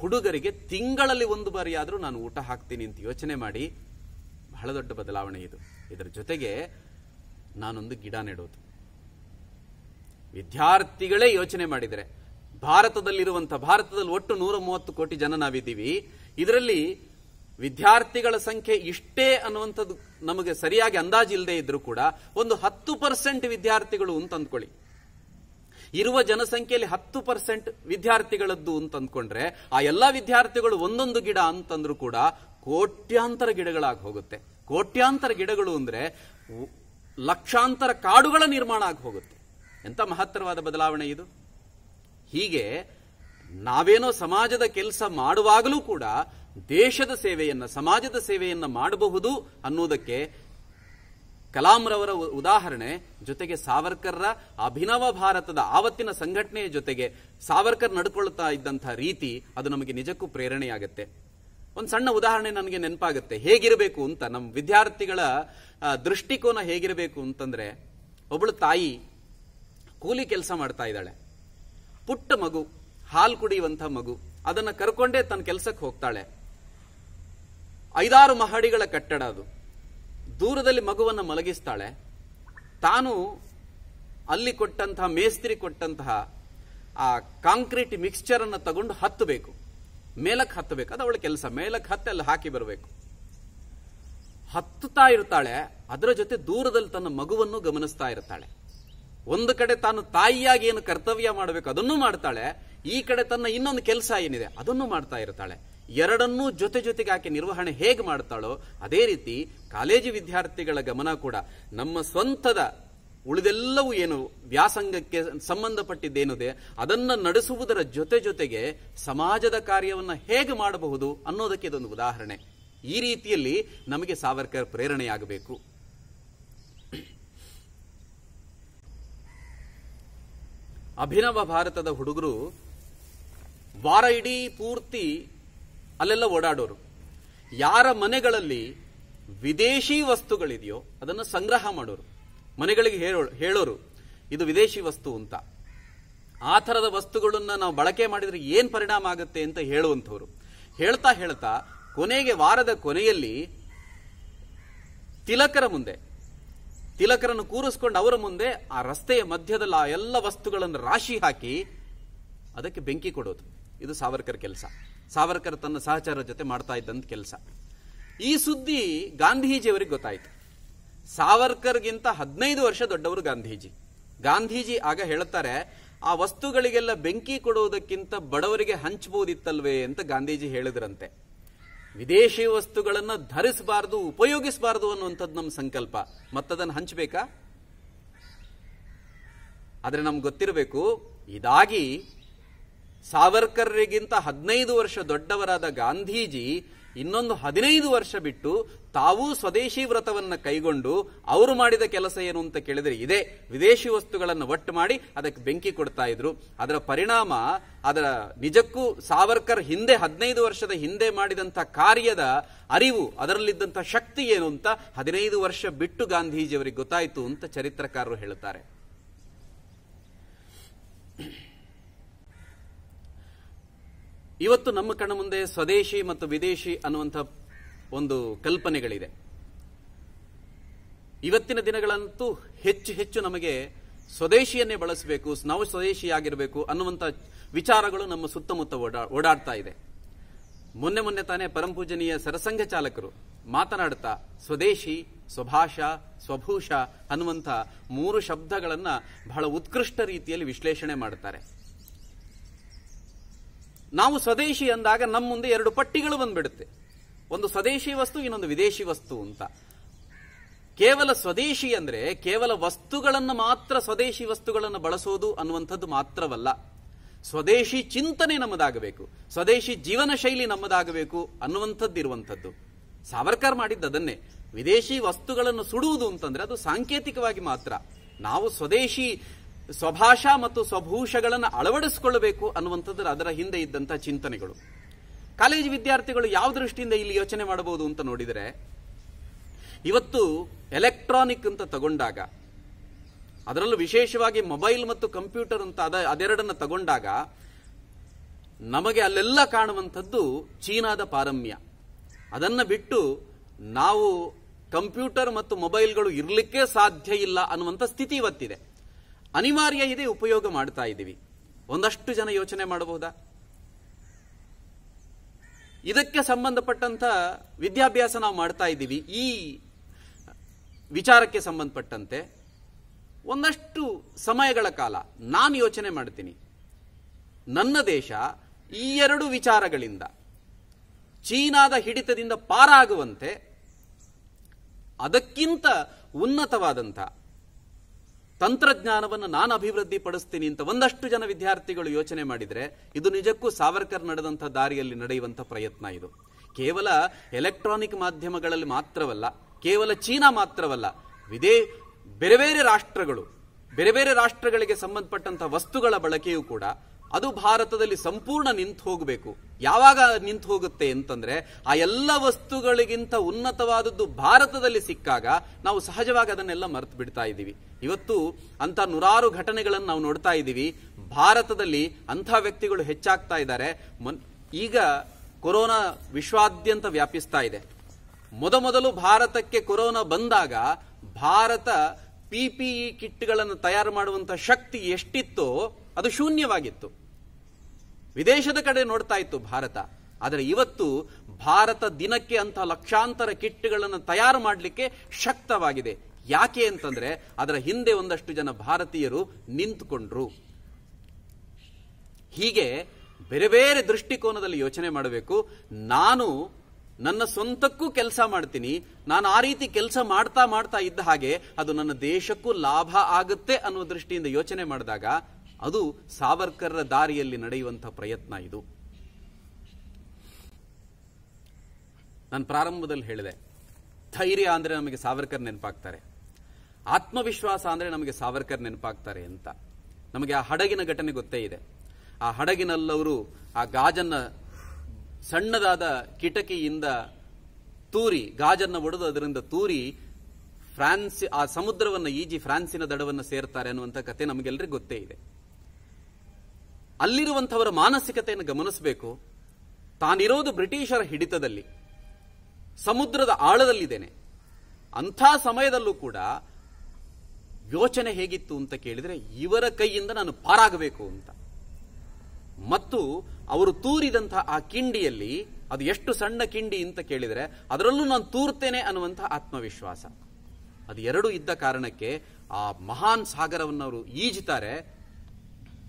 ಹುಡುಗರಿಗೆ ತಿಂಗಳಲ್ಲಿ ಒಂದು ಬಾರಿಯಾದರೂ ನಾನು ಊಟ ಹಾಕ್ತೀನಿ ಅಂತ ಯೋಚನೆ ಮಾಡಿ ಬಹಳ ದೊಡ್ಡ ಬದಲಾವಣೆ ಇದು ಇದರ ಜೊತೆಗೆ ನಾನೊಂದು ಗಿಡ ನೆಡೋದು ವಿದ್ಯಾರ್ಥಿಗಳೇ ಯೋಚನೆ ಮಾಡಿದರೆ ಭಾರತದಲ್ಲಿರುವಂಥ ಭಾರತದಲ್ಲಿ ಒಟ್ಟು ನೂರ ಮೂವತ್ತು ಕೋಟಿ ಜನ ನಾವಿದ್ದೀವಿ ಇದರಲ್ಲಿ ವಿದ್ಯಾರ್ಥಿಗಳ ಸಂಖ್ಯೆ ಇಷ್ಟೇ ಅನ್ನುವಂಥದ್ದು ನಮಗೆ ಸರಿಯಾಗಿ ಅಂದಾಜು ಇಲ್ಲದೆ ಇದ್ರೂ ಕೂಡ ಒಂದು ಹತ್ತು ಪರ್ಸೆಂಟ್ ವಿದ್ಯಾರ್ಥಿಗಳು ಅಂತಂದ್ಕೊಳ್ಳಿ ಇರುವ ಜನಸಂಖ್ಯೆಯಲ್ಲಿ ಹತ್ತು ಪರ್ಸೆಂಟ್ ವಿದ್ಯಾರ್ಥಿಗಳದ್ದು ಅಂದ್ಕೊಂಡ್ರೆ ಆ ಎಲ್ಲ ವಿದ್ಯಾರ್ಥಿಗಳು ಒಂದೊಂದು ಗಿಡ ಅಂತಂದ್ರೂ ಕೂಡ ಕೋಟ್ಯಾಂತರ ಗಿಡಗಳಾಗಿ ಹೋಗುತ್ತೆ ಕೋಟ್ಯಾಂತರ ಗಿಡಗಳು ಅಂದ್ರೆ ಲಕ್ಷಾಂತರ ಕಾಡುಗಳ ನಿರ್ಮಾಣ ಆಗಿ ಹೋಗುತ್ತೆ ಎಂತ ಮಹತ್ತರವಾದ ಬದಲಾವಣೆ ಇದು ಹೀಗೆ ನಾವೇನೋ ಸಮಾಜದ ಕೆಲಸ ಮಾಡುವಾಗಲೂ ಕೂಡ ದೇಶದ ಸೇವೆಯನ್ನ ಸಮಾಜದ ಸೇವೆಯನ್ನ ಮಾಡಬಹುದು ಅನ್ನೋದಕ್ಕೆ ಕಲಾಂರವರ ಉದಾಹರಣೆ ಜೊತೆಗೆ ಸಾವರ್ಕರ್ರ ಅಭಿನವ ಭಾರತದ ಆವತ್ತಿನ ಸಂಘಟನೆಯ ಜೊತೆಗೆ ಸಾವರ್ಕರ್ ನಡ್ಕೊಳ್ತಾ ಇದ್ದಂಥ ರೀತಿ ಅದು ನಮಗೆ ನಿಜಕ್ಕೂ ಪ್ರೇರಣೆಯಾಗತ್ತೆ ಒಂದು ಸಣ್ಣ ಉದಾಹರಣೆ ನನಗೆ ನೆನಪಾಗುತ್ತೆ ಹೇಗಿರಬೇಕು ಅಂತ ನಮ್ಮ ವಿದ್ಯಾರ್ಥಿಗಳ ದೃಷ್ಟಿಕೋನ ಹೇಗಿರಬೇಕು ಅಂತಂದ್ರೆ ಒಬ್ಬಳು ತಾಯಿ ಕೂಲಿ ಕೆಲಸ ಮಾಡ್ತಾ ಇದ್ದಾಳೆ ಪುಟ್ಟ ಮಗು ಹಾಲು ಕುಡಿಯುವಂಥ ಮಗು ಅದನ್ನು ಕರ್ಕೊಂಡೇ ತನ್ನ ಕೆಲಸಕ್ಕೆ ಹೋಗ್ತಾಳೆ ಐದಾರು ಮಹಡಿಗಳ ಕಟ್ಟಡ ಅದು ದೂರದಲ್ಲಿ ಮಗುವನ್ನು ಮಲಗಿಸ್ತಾಳೆ ತಾನು ಅಲ್ಲಿ ಕೊಟ್ಟಂತಹ ಮೇಸ್ತ್ರಿ ಕೊಟ್ಟಂತಹ ಆ ಕಾಂಕ್ರೀಟ್ ಮಿಕ್ಸ್ಚರ್ ಅನ್ನು ತಗೊಂಡು ಹತ್ತಬೇಕು ಮೇಲಕ್ಕೆ ಹತ್ತಬೇಕು ಅದು ಅವಳ ಕೆಲಸ ಮೇಲಕ್ಕೆ ಹತ್ತಿ ಅಲ್ಲಿ ಹಾಕಿ ಬರಬೇಕು ಹತ್ತುತ್ತಾ ಇರ್ತಾಳೆ ಅದರ ಜೊತೆ ದೂರದಲ್ಲಿ ತನ್ನ ಮಗುವನ್ನು ಗಮನಿಸ್ತಾ ಇರ್ತಾಳೆ ಒಂದು ಕಡೆ ತಾನು ತಾಯಿಯಾಗಿ ಏನು ಕರ್ತವ್ಯ ಮಾಡಬೇಕು ಅದನ್ನು ಮಾಡ್ತಾಳೆ ಈ ಕಡೆ ತನ್ನ ಇನ್ನೊಂದು ಕೆಲಸ ಏನಿದೆ ಅದನ್ನು ಮಾಡ್ತಾ ಇರ್ತಾಳೆ ಎರಡನ್ನೂ ಜೊತೆ ಜೊತೆಗೆ ಆಕೆ ನಿರ್ವಹಣೆ ಹೇಗೆ ಮಾಡ್ತಾಳೋ ಅದೇ ರೀತಿ ಕಾಲೇಜು ವಿದ್ಯಾರ್ಥಿಗಳ ಗಮನ ಕೂಡ ನಮ್ಮ ಸ್ವಂತದ ಉಳಿದೆಲ್ಲವೂ ಏನು ವ್ಯಾಸಂಗಕ್ಕೆ ಸಂಬಂಧಪಟ್ಟಿದ್ದೇನಿದೆ ಅದನ್ನ ನಡೆಸುವುದರ ಜೊತೆ ಜೊತೆಗೆ ಸಮಾಜದ ಕಾರ್ಯವನ್ನು ಹೇಗೆ ಮಾಡಬಹುದು ಅನ್ನೋದಕ್ಕೆ ಇದೊಂದು ಉದಾಹರಣೆ ಈ ರೀತಿಯಲ್ಲಿ ನಮಗೆ ಸಾವರ್ಕರ್ ಪ್ರೇರಣೆಯಾಗಬೇಕು ಅಭಿನವ ಭಾರತದ ಹುಡುಗರು ವಾರ ಇಡೀ ಪೂರ್ತಿ ಅಲ್ಲೆಲ್ಲ ಓಡಾಡೋರು ಯಾರ ಮನೆಗಳಲ್ಲಿ ವಿದೇಶಿ ವಸ್ತುಗಳಿದೆಯೋ ಅದನ್ನು ಸಂಗ್ರಹ ಮಾಡೋರು ಮನೆಗಳಿಗೆ ಹೇಳೋ ಹೇಳೋರು ಇದು ವಿದೇಶಿ ವಸ್ತು ಅಂತ ಆ ಥರದ ವಸ್ತುಗಳನ್ನು ನಾವು ಬಳಕೆ ಮಾಡಿದರೆ ಏನು ಪರಿಣಾಮ ಆಗುತ್ತೆ ಅಂತ ಹೇಳುವಂಥವ್ರು ಹೇಳ್ತಾ ಹೇಳ್ತಾ ಕೊನೆಗೆ ವಾರದ ಕೊನೆಯಲ್ಲಿ ತಿಲಕರ ಮುಂದೆ ತಿಲಕರನ್ನು ಕೂರಿಸ್ಕೊಂಡು ಅವರ ಮುಂದೆ ಆ ರಸ್ತೆಯ ಮಧ್ಯದಲ್ಲಿ ಆ ಎಲ್ಲ ವಸ್ತುಗಳನ್ನು ರಾಶಿ ಹಾಕಿ ಅದಕ್ಕೆ ಬೆಂಕಿ ಕೊಡೋದು ಇದು ಸಾವರ್ಕರ್ ಕೆಲಸ ಸಾವರ್ಕರ್ ತನ್ನ ಸಹಚರರ ಜೊತೆ ಮಾಡ್ತಾ ಇದ್ದಂತ ಕೆಲಸ ಈ ಸುದ್ದಿ ಗಾಂಧೀಜಿಯವರಿಗೆ ಗೊತ್ತಾಯಿತು ಸಾವರ್ಕರ್ಗಿಂತ ಹದಿನೈದು ವರ್ಷ ದೊಡ್ಡವರು ಗಾಂಧೀಜಿ ಗಾಂಧೀಜಿ ಆಗ ಹೇಳುತ್ತಾರೆ ಆ ವಸ್ತುಗಳಿಗೆಲ್ಲ ಬೆಂಕಿ ಕೊಡುವುದಕ್ಕಿಂತ ಬಡವರಿಗೆ ಹಂಚಬಹುದಿತ್ತಲ್ವೇ ಅಂತ ಗಾಂಧೀಜಿ ಹೇಳಿದ್ರಂತೆ ವಿದೇಶಿ ವಸ್ತುಗಳನ್ನು ಧರಿಸಬಾರದು ಉಪಯೋಗಿಸಬಾರದು ಅನ್ನುವಂಥದ್ದು ನಮ್ಮ ಸಂಕಲ್ಪ ಮತ್ತದನ್ನು ಹಂಚಬೇಕಾ ಆದರೆ ನಮ್ಗೆ ಗೊತ್ತಿರಬೇಕು ಇದಾಗಿ ಸಾವರ್ಕರ್ರಿಗಿಂತ ಹದಿನೈದು ವರ್ಷ ದೊಡ್ಡವರಾದ ಗಾಂಧೀಜಿ ಇನ್ನೊಂದು ಹದಿನೈದು ವರ್ಷ ಬಿಟ್ಟು ತಾವೂ ಸ್ವದೇಶಿ ವ್ರತವನ್ನು ಕೈಗೊಂಡು ಅವರು ಮಾಡಿದ ಕೆಲಸ ಏನು ಅಂತ ಕೇಳಿದ್ರೆ ಇದೇ ವಿದೇಶಿ ವಸ್ತುಗಳನ್ನು ಒಟ್ಟು ಮಾಡಿ ಅದಕ್ಕೆ ಬೆಂಕಿ ಕೊಡ್ತಾ ಇದ್ರು ಅದರ ಪರಿಣಾಮ ಅದರ ನಿಜಕ್ಕೂ ಸಾವರ್ಕರ್ ಹಿಂದೆ ಹದಿನೈದು ವರ್ಷದ ಹಿಂದೆ ಮಾಡಿದಂಥ ಕಾರ್ಯದ ಅರಿವು ಅದರಲ್ಲಿದ್ದಂಥ ಶಕ್ತಿ ಏನು ಅಂತ ಹದಿನೈದು ವರ್ಷ ಬಿಟ್ಟು ಗಾಂಧೀಜಿಯವರಿಗೆ ಗೊತ್ತಾಯಿತು ಅಂತ ಚರಿತ್ರಕಾರರು ಹೇಳುತ್ತಾರೆ ಇವತ್ತು ನಮ್ಮ ಕಣ್ಣ ಮುಂದೆ ಸ್ವದೇಶಿ ಮತ್ತು ವಿದೇಶಿ ಅನ್ನುವಂಥ ಒಂದು ಕಲ್ಪನೆಗಳಿದೆ ಇವತ್ತಿನ ದಿನಗಳಂತೂ ಹೆಚ್ಚು ಹೆಚ್ಚು ನಮಗೆ ಸ್ವದೇಶಿಯನ್ನೇ ಬಳಸಬೇಕು ನಾವು ಸ್ವದೇಶಿಯಾಗಿರಬೇಕು ಅನ್ನುವಂಥ ವಿಚಾರಗಳು ನಮ್ಮ ಸುತ್ತಮುತ್ತ ಓಡಾ ಓಡಾಡ್ತಾ ಇದೆ ಮೊನ್ನೆ ಮೊನ್ನೆ ತಾನೇ ಪರಂಪೂಜನೀಯ ಸರಸಂಘ ಚಾಲಕರು ಮಾತನಾಡುತ್ತಾ ಸ್ವದೇಶಿ ಸ್ವಭಾಷಾ ಸ್ವಭೂಷ ಅನ್ನುವಂಥ ಮೂರು ಶಬ್ದಗಳನ್ನು ಬಹಳ ಉತ್ಕೃಷ್ಟ ರೀತಿಯಲ್ಲಿ ವಿಶ್ಲೇಷಣೆ ಮಾಡುತ್ತಾರೆ ನಾವು ಸ್ವದೇಶಿ ಅಂದಾಗ ನಮ್ಮ ಮುಂದೆ ಎರಡು ಪಟ್ಟಿಗಳು ಬಂದ್ಬಿಡುತ್ತೆ ಒಂದು ಸ್ವದೇಶಿ ವಸ್ತು ಇನ್ನೊಂದು ವಿದೇಶಿ ವಸ್ತು ಅಂತ ಕೇವಲ ಸ್ವದೇಶಿ ಅಂದ್ರೆ ಕೇವಲ ವಸ್ತುಗಳನ್ನು ಮಾತ್ರ ಸ್ವದೇಶಿ ವಸ್ತುಗಳನ್ನು ಬಳಸೋದು ಅನ್ನುವಂಥದ್ದು ಮಾತ್ರವಲ್ಲ ಸ್ವದೇಶಿ ಚಿಂತನೆ ನಮ್ಮದಾಗಬೇಕು ಸ್ವದೇಶಿ ಜೀವನ ಶೈಲಿ ನಮ್ಮದಾಗಬೇಕು ಅನ್ನುವಂಥದ್ದು ಇರುವಂಥದ್ದು ಸಾವರ್ಕರ್ ಮಾಡಿದ್ದ ಅದನ್ನೇ ವಿದೇಶಿ ವಸ್ತುಗಳನ್ನು ಸುಡುವುದು ಅಂತಂದ್ರೆ ಅದು ಸಾಂಕೇತಿಕವಾಗಿ ಮಾತ್ರ ನಾವು ಸ್ವದೇಶಿ ಸ್ವಭಾಷಾ ಮತ್ತು ಸ್ವಭೂಷಗಳನ್ನು ಅಳವಡಿಸಿಕೊಳ್ಳಬೇಕು ಅನ್ನುವಂಥದ್ದು ಅದರ ಹಿಂದೆ ಇದ್ದಂಥ ಚಿಂತನೆಗಳು ಕಾಲೇಜು ವಿದ್ಯಾರ್ಥಿಗಳು ಯಾವ ದೃಷ್ಟಿಯಿಂದ ಇಲ್ಲಿ ಯೋಚನೆ ಮಾಡಬಹುದು ಅಂತ ನೋಡಿದರೆ ಇವತ್ತು ಎಲೆಕ್ಟ್ರಾನಿಕ್ ಅಂತ ತಗೊಂಡಾಗ ಅದರಲ್ಲೂ ವಿಶೇಷವಾಗಿ ಮೊಬೈಲ್ ಮತ್ತು ಕಂಪ್ಯೂಟರ್ ಅಂತ ಅದ ಅದೆರಡನ್ನು ತಗೊಂಡಾಗ ನಮಗೆ ಅಲ್ಲೆಲ್ಲ ಕಾಣುವಂಥದ್ದು ಚೀನಾದ ಪಾರಮ್ಯ ಅದನ್ನು ಬಿಟ್ಟು ನಾವು ಕಂಪ್ಯೂಟರ್ ಮತ್ತು ಮೊಬೈಲ್ಗಳು ಇರಲಿಕ್ಕೆ ಸಾಧ್ಯ ಇಲ್ಲ ಅನ್ನುವಂಥ ಸ್ಥಿತಿ ಇವತ್ತಿದೆ ಅನಿವಾರ್ಯ ಇದೆ ಉಪಯೋಗ ಮಾಡ್ತಾ ಇದ್ದೀವಿ ಒಂದಷ್ಟು ಜನ ಯೋಚನೆ ಮಾಡಬಹುದಾ ಇದಕ್ಕೆ ಸಂಬಂಧಪಟ್ಟಂಥ ವಿದ್ಯಾಭ್ಯಾಸ ನಾವು ಮಾಡ್ತಾ ಇದ್ದೀವಿ ಈ ವಿಚಾರಕ್ಕೆ ಸಂಬಂಧಪಟ್ಟಂತೆ ಒಂದಷ್ಟು ಸಮಯಗಳ ಕಾಲ ನಾನು ಯೋಚನೆ ಮಾಡ್ತೀನಿ ನನ್ನ ದೇಶ ಈ ಎರಡು ವಿಚಾರಗಳಿಂದ ಚೀನಾದ ಹಿಡಿತದಿಂದ ಪಾರಾಗುವಂತೆ ಅದಕ್ಕಿಂತ ಉನ್ನತವಾದಂಥ ತಂತ್ರಜ್ಞಾನವನ್ನು ನಾನು ಅಭಿವೃದ್ಧಿ ಪಡಿಸ್ತೀನಿ ಅಂತ ಒಂದಷ್ಟು ಜನ ವಿದ್ಯಾರ್ಥಿಗಳು ಯೋಚನೆ ಮಾಡಿದರೆ ಇದು ನಿಜಕ್ಕೂ ಸಾವರ್ಕರ್ ನಡೆದಂಥ ದಾರಿಯಲ್ಲಿ ನಡೆಯುವಂಥ ಪ್ರಯತ್ನ ಇದು ಕೇವಲ ಎಲೆಕ್ಟ್ರಾನಿಕ್ ಮಾಧ್ಯಮಗಳಲ್ಲಿ ಮಾತ್ರವಲ್ಲ ಕೇವಲ ಚೀನಾ ಮಾತ್ರವಲ್ಲ ವಿದೇ ಬೇರೆ ಬೇರೆ ರಾಷ್ಟ್ರಗಳು ಬೇರೆ ಬೇರೆ ರಾಷ್ಟ್ರಗಳಿಗೆ ಸಂಬಂಧಪಟ್ಟಂತಹ ವಸ್ತುಗಳ ಬಳಕೆಯೂ ಕೂಡ ಅದು ಭಾರತದಲ್ಲಿ ಸಂಪೂರ್ಣ ನಿಂತು ಹೋಗಬೇಕು ಯಾವಾಗ ನಿಂತು ಹೋಗುತ್ತೆ ಅಂತಂದ್ರೆ ಆ ಎಲ್ಲ ವಸ್ತುಗಳಿಗಿಂತ ಉನ್ನತವಾದದ್ದು ಭಾರತದಲ್ಲಿ ಸಿಕ್ಕಾಗ ನಾವು ಸಹಜವಾಗಿ ಅದನ್ನೆಲ್ಲ ಮರೆತು ಬಿಡ್ತಾ ಇದ್ದೀವಿ ಇವತ್ತು ಅಂತ ನೂರಾರು ಘಟನೆಗಳನ್ನು ನಾವು ನೋಡ್ತಾ ಇದ್ದೀವಿ ಭಾರತದಲ್ಲಿ ಅಂಥ ವ್ಯಕ್ತಿಗಳು ಹೆಚ್ಚಾಗ್ತಾ ಇದ್ದಾರೆ ಈಗ ಕೊರೋನಾ ವಿಶ್ವಾದ್ಯಂತ ವ್ಯಾಪಿಸ್ತಾ ಇದೆ ಮೊದಮೊದಲು ಭಾರತಕ್ಕೆ ಕೊರೋನಾ ಬಂದಾಗ ಭಾರತ ಪಿ ಕಿಟ್ಗಳನ್ನು ತಯಾರು ಮಾಡುವಂಥ ಶಕ್ತಿ ಎಷ್ಟಿತ್ತೋ ಅದು ಶೂನ್ಯವಾಗಿತ್ತು ವಿದೇಶದ ಕಡೆ ನೋಡ್ತಾ ಇತ್ತು ಭಾರತ ಆದರೆ ಇವತ್ತು ಭಾರತ ದಿನಕ್ಕೆ ಅಂತ ಲಕ್ಷಾಂತರ ಕಿಟ್ಗಳನ್ನು ತಯಾರು ಮಾಡಲಿಕ್ಕೆ ಶಕ್ತವಾಗಿದೆ ಯಾಕೆ ಅಂತಂದ್ರೆ ಅದರ ಹಿಂದೆ ಒಂದಷ್ಟು ಜನ ಭಾರತೀಯರು ನಿಂತುಕೊಂಡ್ರು ಹೀಗೆ ಬೇರೆ ಬೇರೆ ದೃಷ್ಟಿಕೋನದಲ್ಲಿ ಯೋಚನೆ ಮಾಡಬೇಕು ನಾನು ನನ್ನ ಸ್ವಂತಕ್ಕೂ ಕೆಲಸ ಮಾಡ್ತೀನಿ ನಾನು ಆ ರೀತಿ ಕೆಲಸ ಮಾಡ್ತಾ ಮಾಡ್ತಾ ಇದ್ದ ಹಾಗೆ ಅದು ನನ್ನ ದೇಶಕ್ಕೂ ಲಾಭ ಆಗುತ್ತೆ ಅನ್ನೋ ದೃಷ್ಟಿಯಿಂದ ಯೋಚನೆ ಮಾಡಿದಾಗ ಅದು ಸಾವರ್ಕರ್ರ ದಾರಿಯಲ್ಲಿ ನಡೆಯುವಂಥ ಪ್ರಯತ್ನ ಇದು ನಾನು ಪ್ರಾರಂಭದಲ್ಲಿ ಹೇಳಿದೆ ಧೈರ್ಯ ಅಂದರೆ ನಮಗೆ ಸಾವರ್ಕರ್ ನೆನಪಾಗ್ತಾರೆ ಆತ್ಮವಿಶ್ವಾಸ ಅಂದರೆ ನಮಗೆ ಸಾವರ್ಕರ್ ನೆನಪಾಗ್ತಾರೆ ಅಂತ ನಮಗೆ ಆ ಹಡಗಿನ ಘಟನೆ ಗೊತ್ತೇ ಇದೆ ಆ ಹಡಗಿನಲ್ಲವರು ಆ ಗಾಜನ್ನ ಸಣ್ಣದಾದ ಕಿಟಕಿಯಿಂದ ತೂರಿ ಗಾಜನ್ನು ಒಡೆದು ಅದರಿಂದ ತೂರಿ ಫ್ರಾನ್ಸ್ ಆ ಸಮುದ್ರವನ್ನು ಈಜಿ ಫ್ರಾನ್ಸಿನ ದಡವನ್ನು ಸೇರ್ತಾರೆ ಅನ್ನುವಂಥ ಕತೆ ನಮಗೆಲ್ಲರಿಗೂ ಗೊತ್ತೇ ಇದೆ ಅಲ್ಲಿರುವಂಥವರ ಮಾನಸಿಕತೆಯನ್ನು ಗಮನಿಸಬೇಕು ತಾನಿರೋದು ಬ್ರಿಟಿಷರ ಹಿಡಿತದಲ್ಲಿ ಸಮುದ್ರದ ಆಳದಲ್ಲಿದ್ದೇನೆ ಅಂಥ ಸಮಯದಲ್ಲೂ ಕೂಡ ಯೋಚನೆ ಹೇಗಿತ್ತು ಅಂತ ಕೇಳಿದರೆ ಇವರ ಕೈಯಿಂದ ನಾನು ಪಾರಾಗಬೇಕು ಅಂತ ಮತ್ತು ಅವರು ತೂರಿದಂತಹ ಆ ಕಿಂಡಿಯಲ್ಲಿ ಅದು ಎಷ್ಟು ಸಣ್ಣ ಕಿಂಡಿ ಅಂತ ಕೇಳಿದರೆ ಅದರಲ್ಲೂ ನಾನು ತೂರ್ತೇನೆ ಅನ್ನುವಂಥ ಆತ್ಮವಿಶ್ವಾಸ ಅದು ಎರಡೂ ಇದ್ದ ಕಾರಣಕ್ಕೆ ಆ ಮಹಾನ್ ಸಾಗರವನ್ನು ಅವರು ಈಜುತ್ತಾರೆ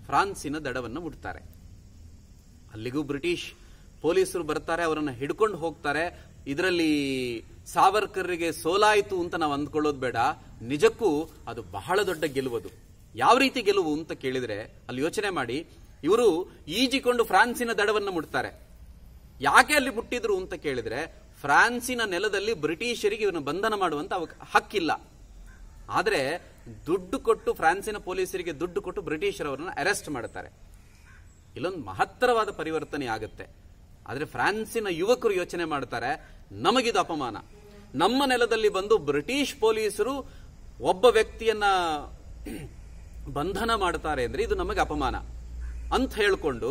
ಫ್ರಾನ್ಸಿನ ದಡವನ್ನು ಮುಟ್ತಾರೆ ಅಲ್ಲಿಗೂ ಬ್ರಿಟಿಷ್ ಪೊಲೀಸರು ಬರ್ತಾರೆ ಅವರನ್ನು ಹಿಡ್ಕೊಂಡು ಹೋಗ್ತಾರೆ ಇದರಲ್ಲಿ ಸಾವರ್ಕರ್ರಿಗೆ ಸೋಲಾಯಿತು ಅಂತ ನಾವು ಅಂದ್ಕೊಳ್ಳೋದು ಬೇಡ ನಿಜಕ್ಕೂ ಅದು ಬಹಳ ದೊಡ್ಡ ಗೆಲುವುದು ಯಾವ ರೀತಿ ಗೆಲುವು ಅಂತ ಕೇಳಿದರೆ ಅಲ್ಲಿ ಯೋಚನೆ ಮಾಡಿ ಇವರು ಈಜಿಕೊಂಡು ಫ್ರಾನ್ಸಿನ ದಡವನ್ನು ಮುಟ್ತಾರೆ ಯಾಕೆ ಅಲ್ಲಿ ಮುಟ್ಟಿದ್ರು ಅಂತ ಕೇಳಿದ್ರೆ ಫ್ರಾನ್ಸಿನ ನೆಲದಲ್ಲಿ ಬ್ರಿಟಿಷರಿಗೆ ಇವನು ಬಂಧನ ಮಾಡುವಂತ ಹಕ್ಕಿಲ್ಲ ಆದರೆ ದುಡ್ಡು ಕೊಟ್ಟು ಫ್ರಾನ್ಸಿನ ಪೊಲೀಸರಿಗೆ ದುಡ್ಡು ಕೊಟ್ಟು ಬ್ರಿಟಿಷರವರನ್ನು ಅರೆಸ್ಟ್ ಮಾಡುತ್ತಾರೆ ಇಲ್ಲೊಂದು ಮಹತ್ತರವಾದ ಪರಿವರ್ತನೆ ಆಗುತ್ತೆ ಆದರೆ ಫ್ರಾನ್ಸಿನ ಯುವಕರು ಯೋಚನೆ ಮಾಡ್ತಾರೆ ನಮಗಿದು ಅಪಮಾನ ನಮ್ಮ ನೆಲದಲ್ಲಿ ಬಂದು ಬ್ರಿಟಿಷ್ ಪೊಲೀಸರು ಒಬ್ಬ ವ್ಯಕ್ತಿಯನ್ನ ಬಂಧನ ಮಾಡ್ತಾರೆ ಅಂದರೆ ಇದು ನಮಗೆ ಅಪಮಾನ ಅಂತ ಹೇಳಿಕೊಂಡು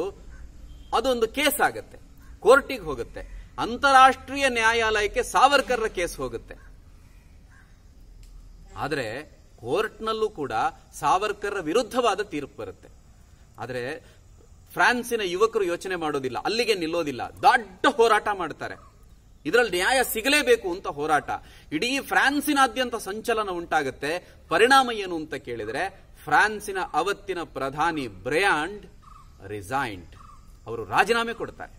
ಅದೊಂದು ಕೇಸ್ ಆಗುತ್ತೆ ಕೋರ್ಟಿಗೆ ಹೋಗುತ್ತೆ ಅಂತಾರಾಷ್ಟ್ರೀಯ ನ್ಯಾಯಾಲಯಕ್ಕೆ ಸಾವರ್ಕರ್ರ ಕೇಸ್ ಹೋಗುತ್ತೆ ಆದರೆ ಕೋರ್ಟ್ನಲ್ಲೂ ಕೂಡ ಸಾವರ್ಕರ ವಿರುದ್ಧವಾದ ತೀರ್ಪು ಬರುತ್ತೆ ಆದರೆ ಫ್ರಾನ್ಸಿನ ಯುವಕರು ಯೋಚನೆ ಮಾಡೋದಿಲ್ಲ ಅಲ್ಲಿಗೆ ನಿಲ್ಲೋದಿಲ್ಲ ದೊಡ್ಡ ಹೋರಾಟ ಮಾಡ್ತಾರೆ ಇದರಲ್ಲಿ ನ್ಯಾಯ ಸಿಗಲೇಬೇಕು ಅಂತ ಹೋರಾಟ ಇಡೀ ಫ್ರಾನ್ಸಿನಾದ್ಯಂತ ಸಂಚಲನ ಉಂಟಾಗುತ್ತೆ ಪರಿಣಾಮ ಏನು ಅಂತ ಕೇಳಿದರೆ ಫ್ರಾನ್ಸಿನ ಅವತ್ತಿನ ಪ್ರಧಾನಿ ಬ್ರಯಾಂಡ್ ರಿಸೈಂಟ್ ಅವರು ರಾಜೀನಾಮೆ ಕೊಡ್ತಾರೆ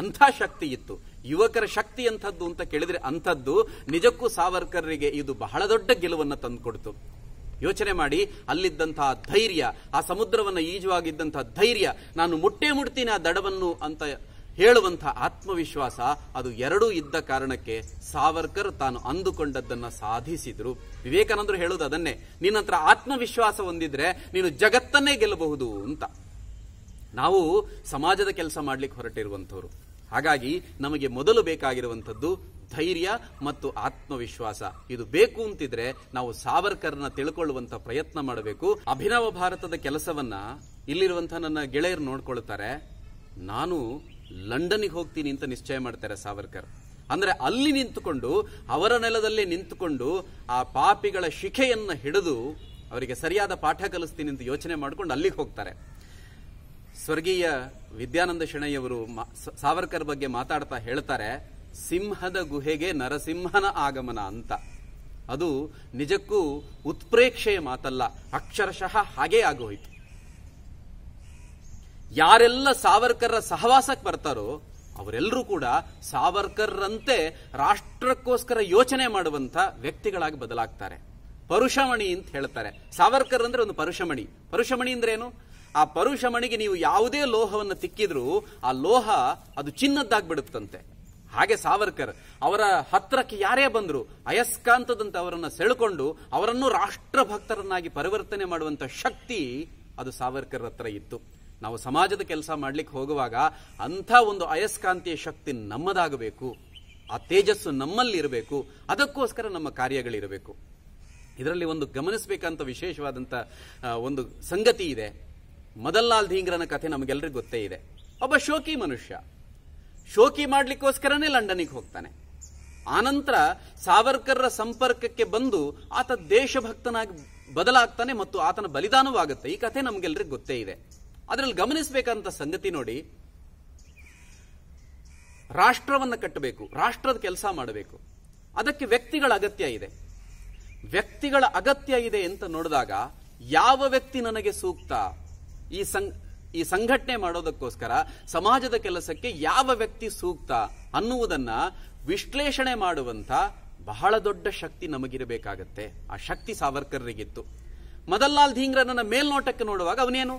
ಅಂಥ ಶಕ್ತಿ ಇತ್ತು ಯುವಕರ ಶಕ್ತಿ ಎಂಥದ್ದು ಅಂತ ಕೇಳಿದ್ರೆ ಅಂಥದ್ದು ನಿಜಕ್ಕೂ ಸಾವರ್ಕರ್ರಿಗೆ ಇದು ಬಹಳ ದೊಡ್ಡ ಗೆಲುವನ್ನು ತಂದುಕೊಡ್ತು ಯೋಚನೆ ಮಾಡಿ ಅಲ್ಲಿದ್ದಂತಹ ಧೈರ್ಯ ಆ ಸಮುದ್ರವನ್ನು ಈಜುವಾಗಿದ್ದಂತಹ ಧೈರ್ಯ ನಾನು ಮುಟ್ಟೆ ಮುಟ್ತೀನಿ ಆ ದಡವನ್ನು ಅಂತ ಹೇಳುವಂತಹ ಆತ್ಮವಿಶ್ವಾಸ ಅದು ಎರಡೂ ಇದ್ದ ಕಾರಣಕ್ಕೆ ಸಾವರ್ಕರ್ ತಾನು ಅಂದುಕೊಂಡದ್ದನ್ನ ಸಾಧಿಸಿದ್ರು ವಿವೇಕಾನಂದರು ಹೇಳುವುದು ಅದನ್ನೇ ನಿನ್ನತ್ರ ಆತ್ಮವಿಶ್ವಾಸ ಹೊಂದಿದ್ರೆ ನೀನು ಜಗತ್ತನ್ನೇ ಗೆಲ್ಲಬಹುದು ಅಂತ ನಾವು ಸಮಾಜದ ಕೆಲಸ ಮಾಡ್ಲಿಕ್ಕೆ ಹೊರಟಿರುವಂಥವ್ರು ಹಾಗಾಗಿ ನಮಗೆ ಮೊದಲು ಬೇಕಾಗಿರುವಂಥದ್ದು ಧೈರ್ಯ ಮತ್ತು ಆತ್ಮವಿಶ್ವಾಸ ಇದು ಬೇಕು ಅಂತಿದ್ರೆ ನಾವು ಸಾವರ್ಕರ್ನ ತಿಳ್ಕೊಳ್ಳುವಂತ ಪ್ರಯತ್ನ ಮಾಡಬೇಕು ಅಭಿನವ ಭಾರತದ ಕೆಲಸವನ್ನ ಇಲ್ಲಿರುವಂತಹ ನನ್ನ ಗೆಳೆಯರು ನೋಡ್ಕೊಳ್ತಾರೆ ನಾನು ಲಂಡನ್ಗೆ ಹೋಗ್ತೀನಿ ಅಂತ ನಿಶ್ಚಯ ಮಾಡ್ತಾರೆ ಸಾವರ್ಕರ್ ಅಂದ್ರೆ ಅಲ್ಲಿ ನಿಂತುಕೊಂಡು ಅವರ ನೆಲದಲ್ಲೇ ನಿಂತುಕೊಂಡು ಆ ಪಾಪಿಗಳ ಶಿಖೆಯನ್ನು ಹಿಡಿದು ಅವರಿಗೆ ಸರಿಯಾದ ಪಾಠ ಕಲಿಸ್ತೀನಿ ಅಂತ ಯೋಚನೆ ಮಾಡಿಕೊಂಡು ಅಲ್ಲಿಗೆ ಹೋಗ್ತಾರೆ ಸ್ವರ್ಗೀಯ ವಿದ್ಯಾನಂದ ಶೆಣೆಯವರು ಸಾವರ್ಕರ್ ಬಗ್ಗೆ ಮಾತಾಡ್ತಾ ಹೇಳ್ತಾರೆ ಸಿಂಹದ ಗುಹೆಗೆ ನರಸಿಂಹನ ಆಗಮನ ಅಂತ ಅದು ನಿಜಕ್ಕೂ ಉತ್ಪ್ರೇಕ್ಷೆಯ ಮಾತಲ್ಲ ಅಕ್ಷರಶಃ ಹಾಗೇ ಆಗೋಯ್ತು ಯಾರೆಲ್ಲ ಸಾವರ್ಕರ ಸಹವಾಸಕ್ಕೆ ಬರ್ತಾರೋ ಅವರೆಲ್ಲರೂ ಕೂಡ ಸಾವರ್ಕರ್ರಂತೆ ರಾಷ್ಟ್ರಕ್ಕೋಸ್ಕರ ಯೋಚನೆ ಮಾಡುವಂತ ವ್ಯಕ್ತಿಗಳಾಗಿ ಬದಲಾಗ್ತಾರೆ ಪರುಷಮಣಿ ಅಂತ ಹೇಳ್ತಾರೆ ಸಾವರ್ಕರ್ ಅಂದ್ರೆ ಒಂದು ಪರುಷಮಣಿ ಪರುಷಮಣಿ ಅಂದ್ರೇನು ಆ ಮಣಿಗೆ ನೀವು ಯಾವುದೇ ಲೋಹವನ್ನು ತಿಕ್ಕಿದ್ರೂ ಆ ಲೋಹ ಅದು ಚಿನ್ನದ್ದಾಗ್ಬಿಡುತ್ತಂತೆ ಹಾಗೆ ಸಾವರ್ಕರ್ ಅವರ ಹತ್ರಕ್ಕೆ ಯಾರೇ ಬಂದರೂ ಅಯಸ್ಕಾಂತದಂತೆ ಅವರನ್ನು ಸೆಳ್ಕೊಂಡು ಅವರನ್ನು ರಾಷ್ಟ್ರಭಕ್ತರನ್ನಾಗಿ ಪರಿವರ್ತನೆ ಮಾಡುವಂತ ಶಕ್ತಿ ಅದು ಸಾವರ್ಕರ್ ಹತ್ರ ಇತ್ತು ನಾವು ಸಮಾಜದ ಕೆಲಸ ಮಾಡ್ಲಿಕ್ಕೆ ಹೋಗುವಾಗ ಅಂಥ ಒಂದು ಅಯಸ್ಕಾಂತೀಯ ಶಕ್ತಿ ನಮ್ಮದಾಗಬೇಕು ಆ ತೇಜಸ್ಸು ನಮ್ಮಲ್ಲಿ ಇರಬೇಕು ಅದಕ್ಕೋಸ್ಕರ ನಮ್ಮ ಕಾರ್ಯಗಳಿರಬೇಕು ಇದರಲ್ಲಿ ಒಂದು ಗಮನಿಸಬೇಕಂತ ವಿಶೇಷವಾದಂಥ ಒಂದು ಸಂಗತಿ ಇದೆ ಮದಲ್ಲಾಲ್ ಧೀಂಗ್ರನ ಕಥೆ ನಮಗೆಲ್ಲರಿಗೂ ಗೊತ್ತೇ ಇದೆ ಒಬ್ಬ ಶೋಕಿ ಮನುಷ್ಯ ಶೋಕಿ ಮಾಡ್ಲಿಕ್ಕೋಸ್ಕರನೇ ಲಂಡನಿಗೆ ಹೋಗ್ತಾನೆ ಆನಂತರ ಸಾವರ್ಕರ್ರ ಸಂಪರ್ಕಕ್ಕೆ ಬಂದು ಆತ ದೇಶಭಕ್ತನಾಗಿ ಬದಲಾಗ್ತಾನೆ ಮತ್ತು ಆತನ ಬಲಿದಾನವೂ ಆಗುತ್ತೆ ಈ ಕಥೆ ನಮಗೆಲ್ಲರಿಗೂ ಗೊತ್ತೇ ಇದೆ ಅದರಲ್ಲಿ ಗಮನಿಸಬೇಕಂತ ಸಂಗತಿ ನೋಡಿ ರಾಷ್ಟ್ರವನ್ನು ಕಟ್ಟಬೇಕು ರಾಷ್ಟ್ರದ ಕೆಲಸ ಮಾಡಬೇಕು ಅದಕ್ಕೆ ವ್ಯಕ್ತಿಗಳ ಅಗತ್ಯ ಇದೆ ವ್ಯಕ್ತಿಗಳ ಅಗತ್ಯ ಇದೆ ಅಂತ ನೋಡಿದಾಗ ಯಾವ ವ್ಯಕ್ತಿ ನನಗೆ ಸೂಕ್ತ ಈ ಸಂ ಈ ಸಂಘಟನೆ ಮಾಡೋದಕ್ಕೋಸ್ಕರ ಸಮಾಜದ ಕೆಲಸಕ್ಕೆ ಯಾವ ವ್ಯಕ್ತಿ ಸೂಕ್ತ ಅನ್ನುವುದನ್ನ ವಿಶ್ಲೇಷಣೆ ಮಾಡುವಂತ ಬಹಳ ದೊಡ್ಡ ಶಕ್ತಿ ನಮಗಿರಬೇಕಾಗತ್ತೆ ಆ ಶಕ್ತಿ ಸಾವರ್ಕರ್ರಿಗಿತ್ತು ಮದನ್ಲಾಲ್ ಧೀಂಗ್ರನನ್ನ ಮೇಲ್ನೋಟಕ್ಕೆ ನೋಡುವಾಗ ಅವನೇನು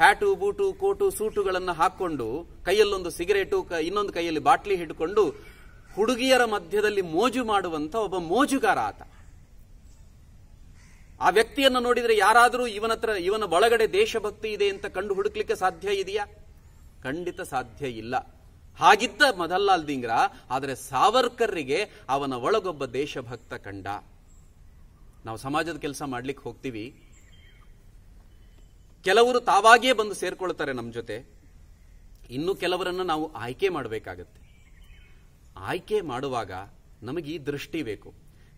ಹ್ಯಾಟು ಬೂಟು ಕೋಟು ಸೂಟುಗಳನ್ನು ಹಾಕೊಂಡು ಕೈಯಲ್ಲೊಂದು ಸಿಗರೇಟು ಇನ್ನೊಂದು ಕೈಯಲ್ಲಿ ಬಾಟ್ಲಿ ಹಿಡ್ಕೊಂಡು ಹುಡುಗಿಯರ ಮಧ್ಯದಲ್ಲಿ ಮೋಜು ಮಾಡುವಂತ ಒಬ್ಬ ಮೋಜುಗಾರ ಆತ ಆ ವ್ಯಕ್ತಿಯನ್ನು ನೋಡಿದರೆ ಯಾರಾದರೂ ಇವನ ಹತ್ರ ಇವನ ಒಳಗಡೆ ದೇಶಭಕ್ತಿ ಇದೆ ಅಂತ ಕಂಡು ಹುಡುಕ್ಲಿಕ್ಕೆ ಸಾಧ್ಯ ಇದೆಯಾ ಖಂಡಿತ ಸಾಧ್ಯ ಇಲ್ಲ ಹಾಗಿದ್ದ ಮದಲ್ಲಾಲ್ ದಿಂಗ್ರ ಆದರೆ ಸಾವರ್ಕರ್ರಿಗೆ ಅವನ ಒಳಗೊಬ್ಬ ದೇಶಭಕ್ತ ಕಂಡ ನಾವು ಸಮಾಜದ ಕೆಲಸ ಮಾಡ್ಲಿಕ್ಕೆ ಹೋಗ್ತೀವಿ ಕೆಲವರು ತಾವಾಗಿಯೇ ಬಂದು ಸೇರ್ಕೊಳ್ತಾರೆ ನಮ್ಮ ಜೊತೆ ಇನ್ನು ಕೆಲವರನ್ನು ನಾವು ಆಯ್ಕೆ ಮಾಡಬೇಕಾಗತ್ತೆ ಆಯ್ಕೆ ಮಾಡುವಾಗ ನಮಗೆ ಈ ದೃಷ್ಟಿ ಬೇಕು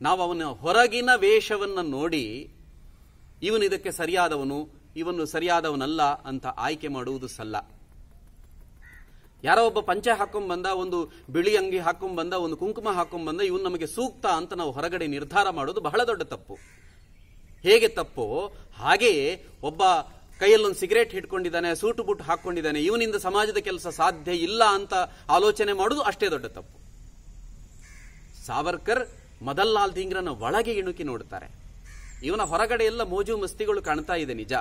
ನಾವು ಅವನ ಹೊರಗಿನ ವೇಷವನ್ನು ನೋಡಿ ಇವನು ಇದಕ್ಕೆ ಸರಿಯಾದವನು ಇವನು ಸರಿಯಾದವನಲ್ಲ ಅಂತ ಆಯ್ಕೆ ಮಾಡುವುದು ಸಲ್ಲ ಯಾರೋ ಒಬ್ಬ ಪಂಚೆ ಹಾಕೊಂಡ್ಬಂದ ಒಂದು ಬಿಳಿ ಅಂಗಿ ಬಂದ ಒಂದು ಕುಂಕುಮ ಹಾಕೊಂಡ್ಬಂದ ಇವನು ನಮಗೆ ಸೂಕ್ತ ಅಂತ ನಾವು ಹೊರಗಡೆ ನಿರ್ಧಾರ ಮಾಡೋದು ಬಹಳ ದೊಡ್ಡ ತಪ್ಪು ಹೇಗೆ ತಪ್ಪು ಹಾಗೆಯೇ ಒಬ್ಬ ಕೈಯಲ್ಲೊಂದು ಸಿಗರೇಟ್ ಹಿಡ್ಕೊಂಡಿದ್ದಾನೆ ಸೂಟು ಬುಟ್ಟು ಹಾಕೊಂಡಿದ್ದಾನೆ ಇವನಿಂದ ಸಮಾಜದ ಕೆಲಸ ಸಾಧ್ಯ ಇಲ್ಲ ಅಂತ ಆಲೋಚನೆ ಮಾಡುವುದು ಅಷ್ಟೇ ದೊಡ್ಡ ತಪ್ಪು ಸಾವರ್ಕರ್ ಮದಲ್ಲಾಲ್ ಧೀಂಗ್ರನ ಒಳಗೆ ಇಣುಕಿ ನೋಡುತ್ತಾರೆ ಇವನ ಹೊರಗಡೆ ಎಲ್ಲ ಮೋಜು ಮಸ್ತಿಗಳು ಕಾಣ್ತಾ ಇದೆ ನಿಜ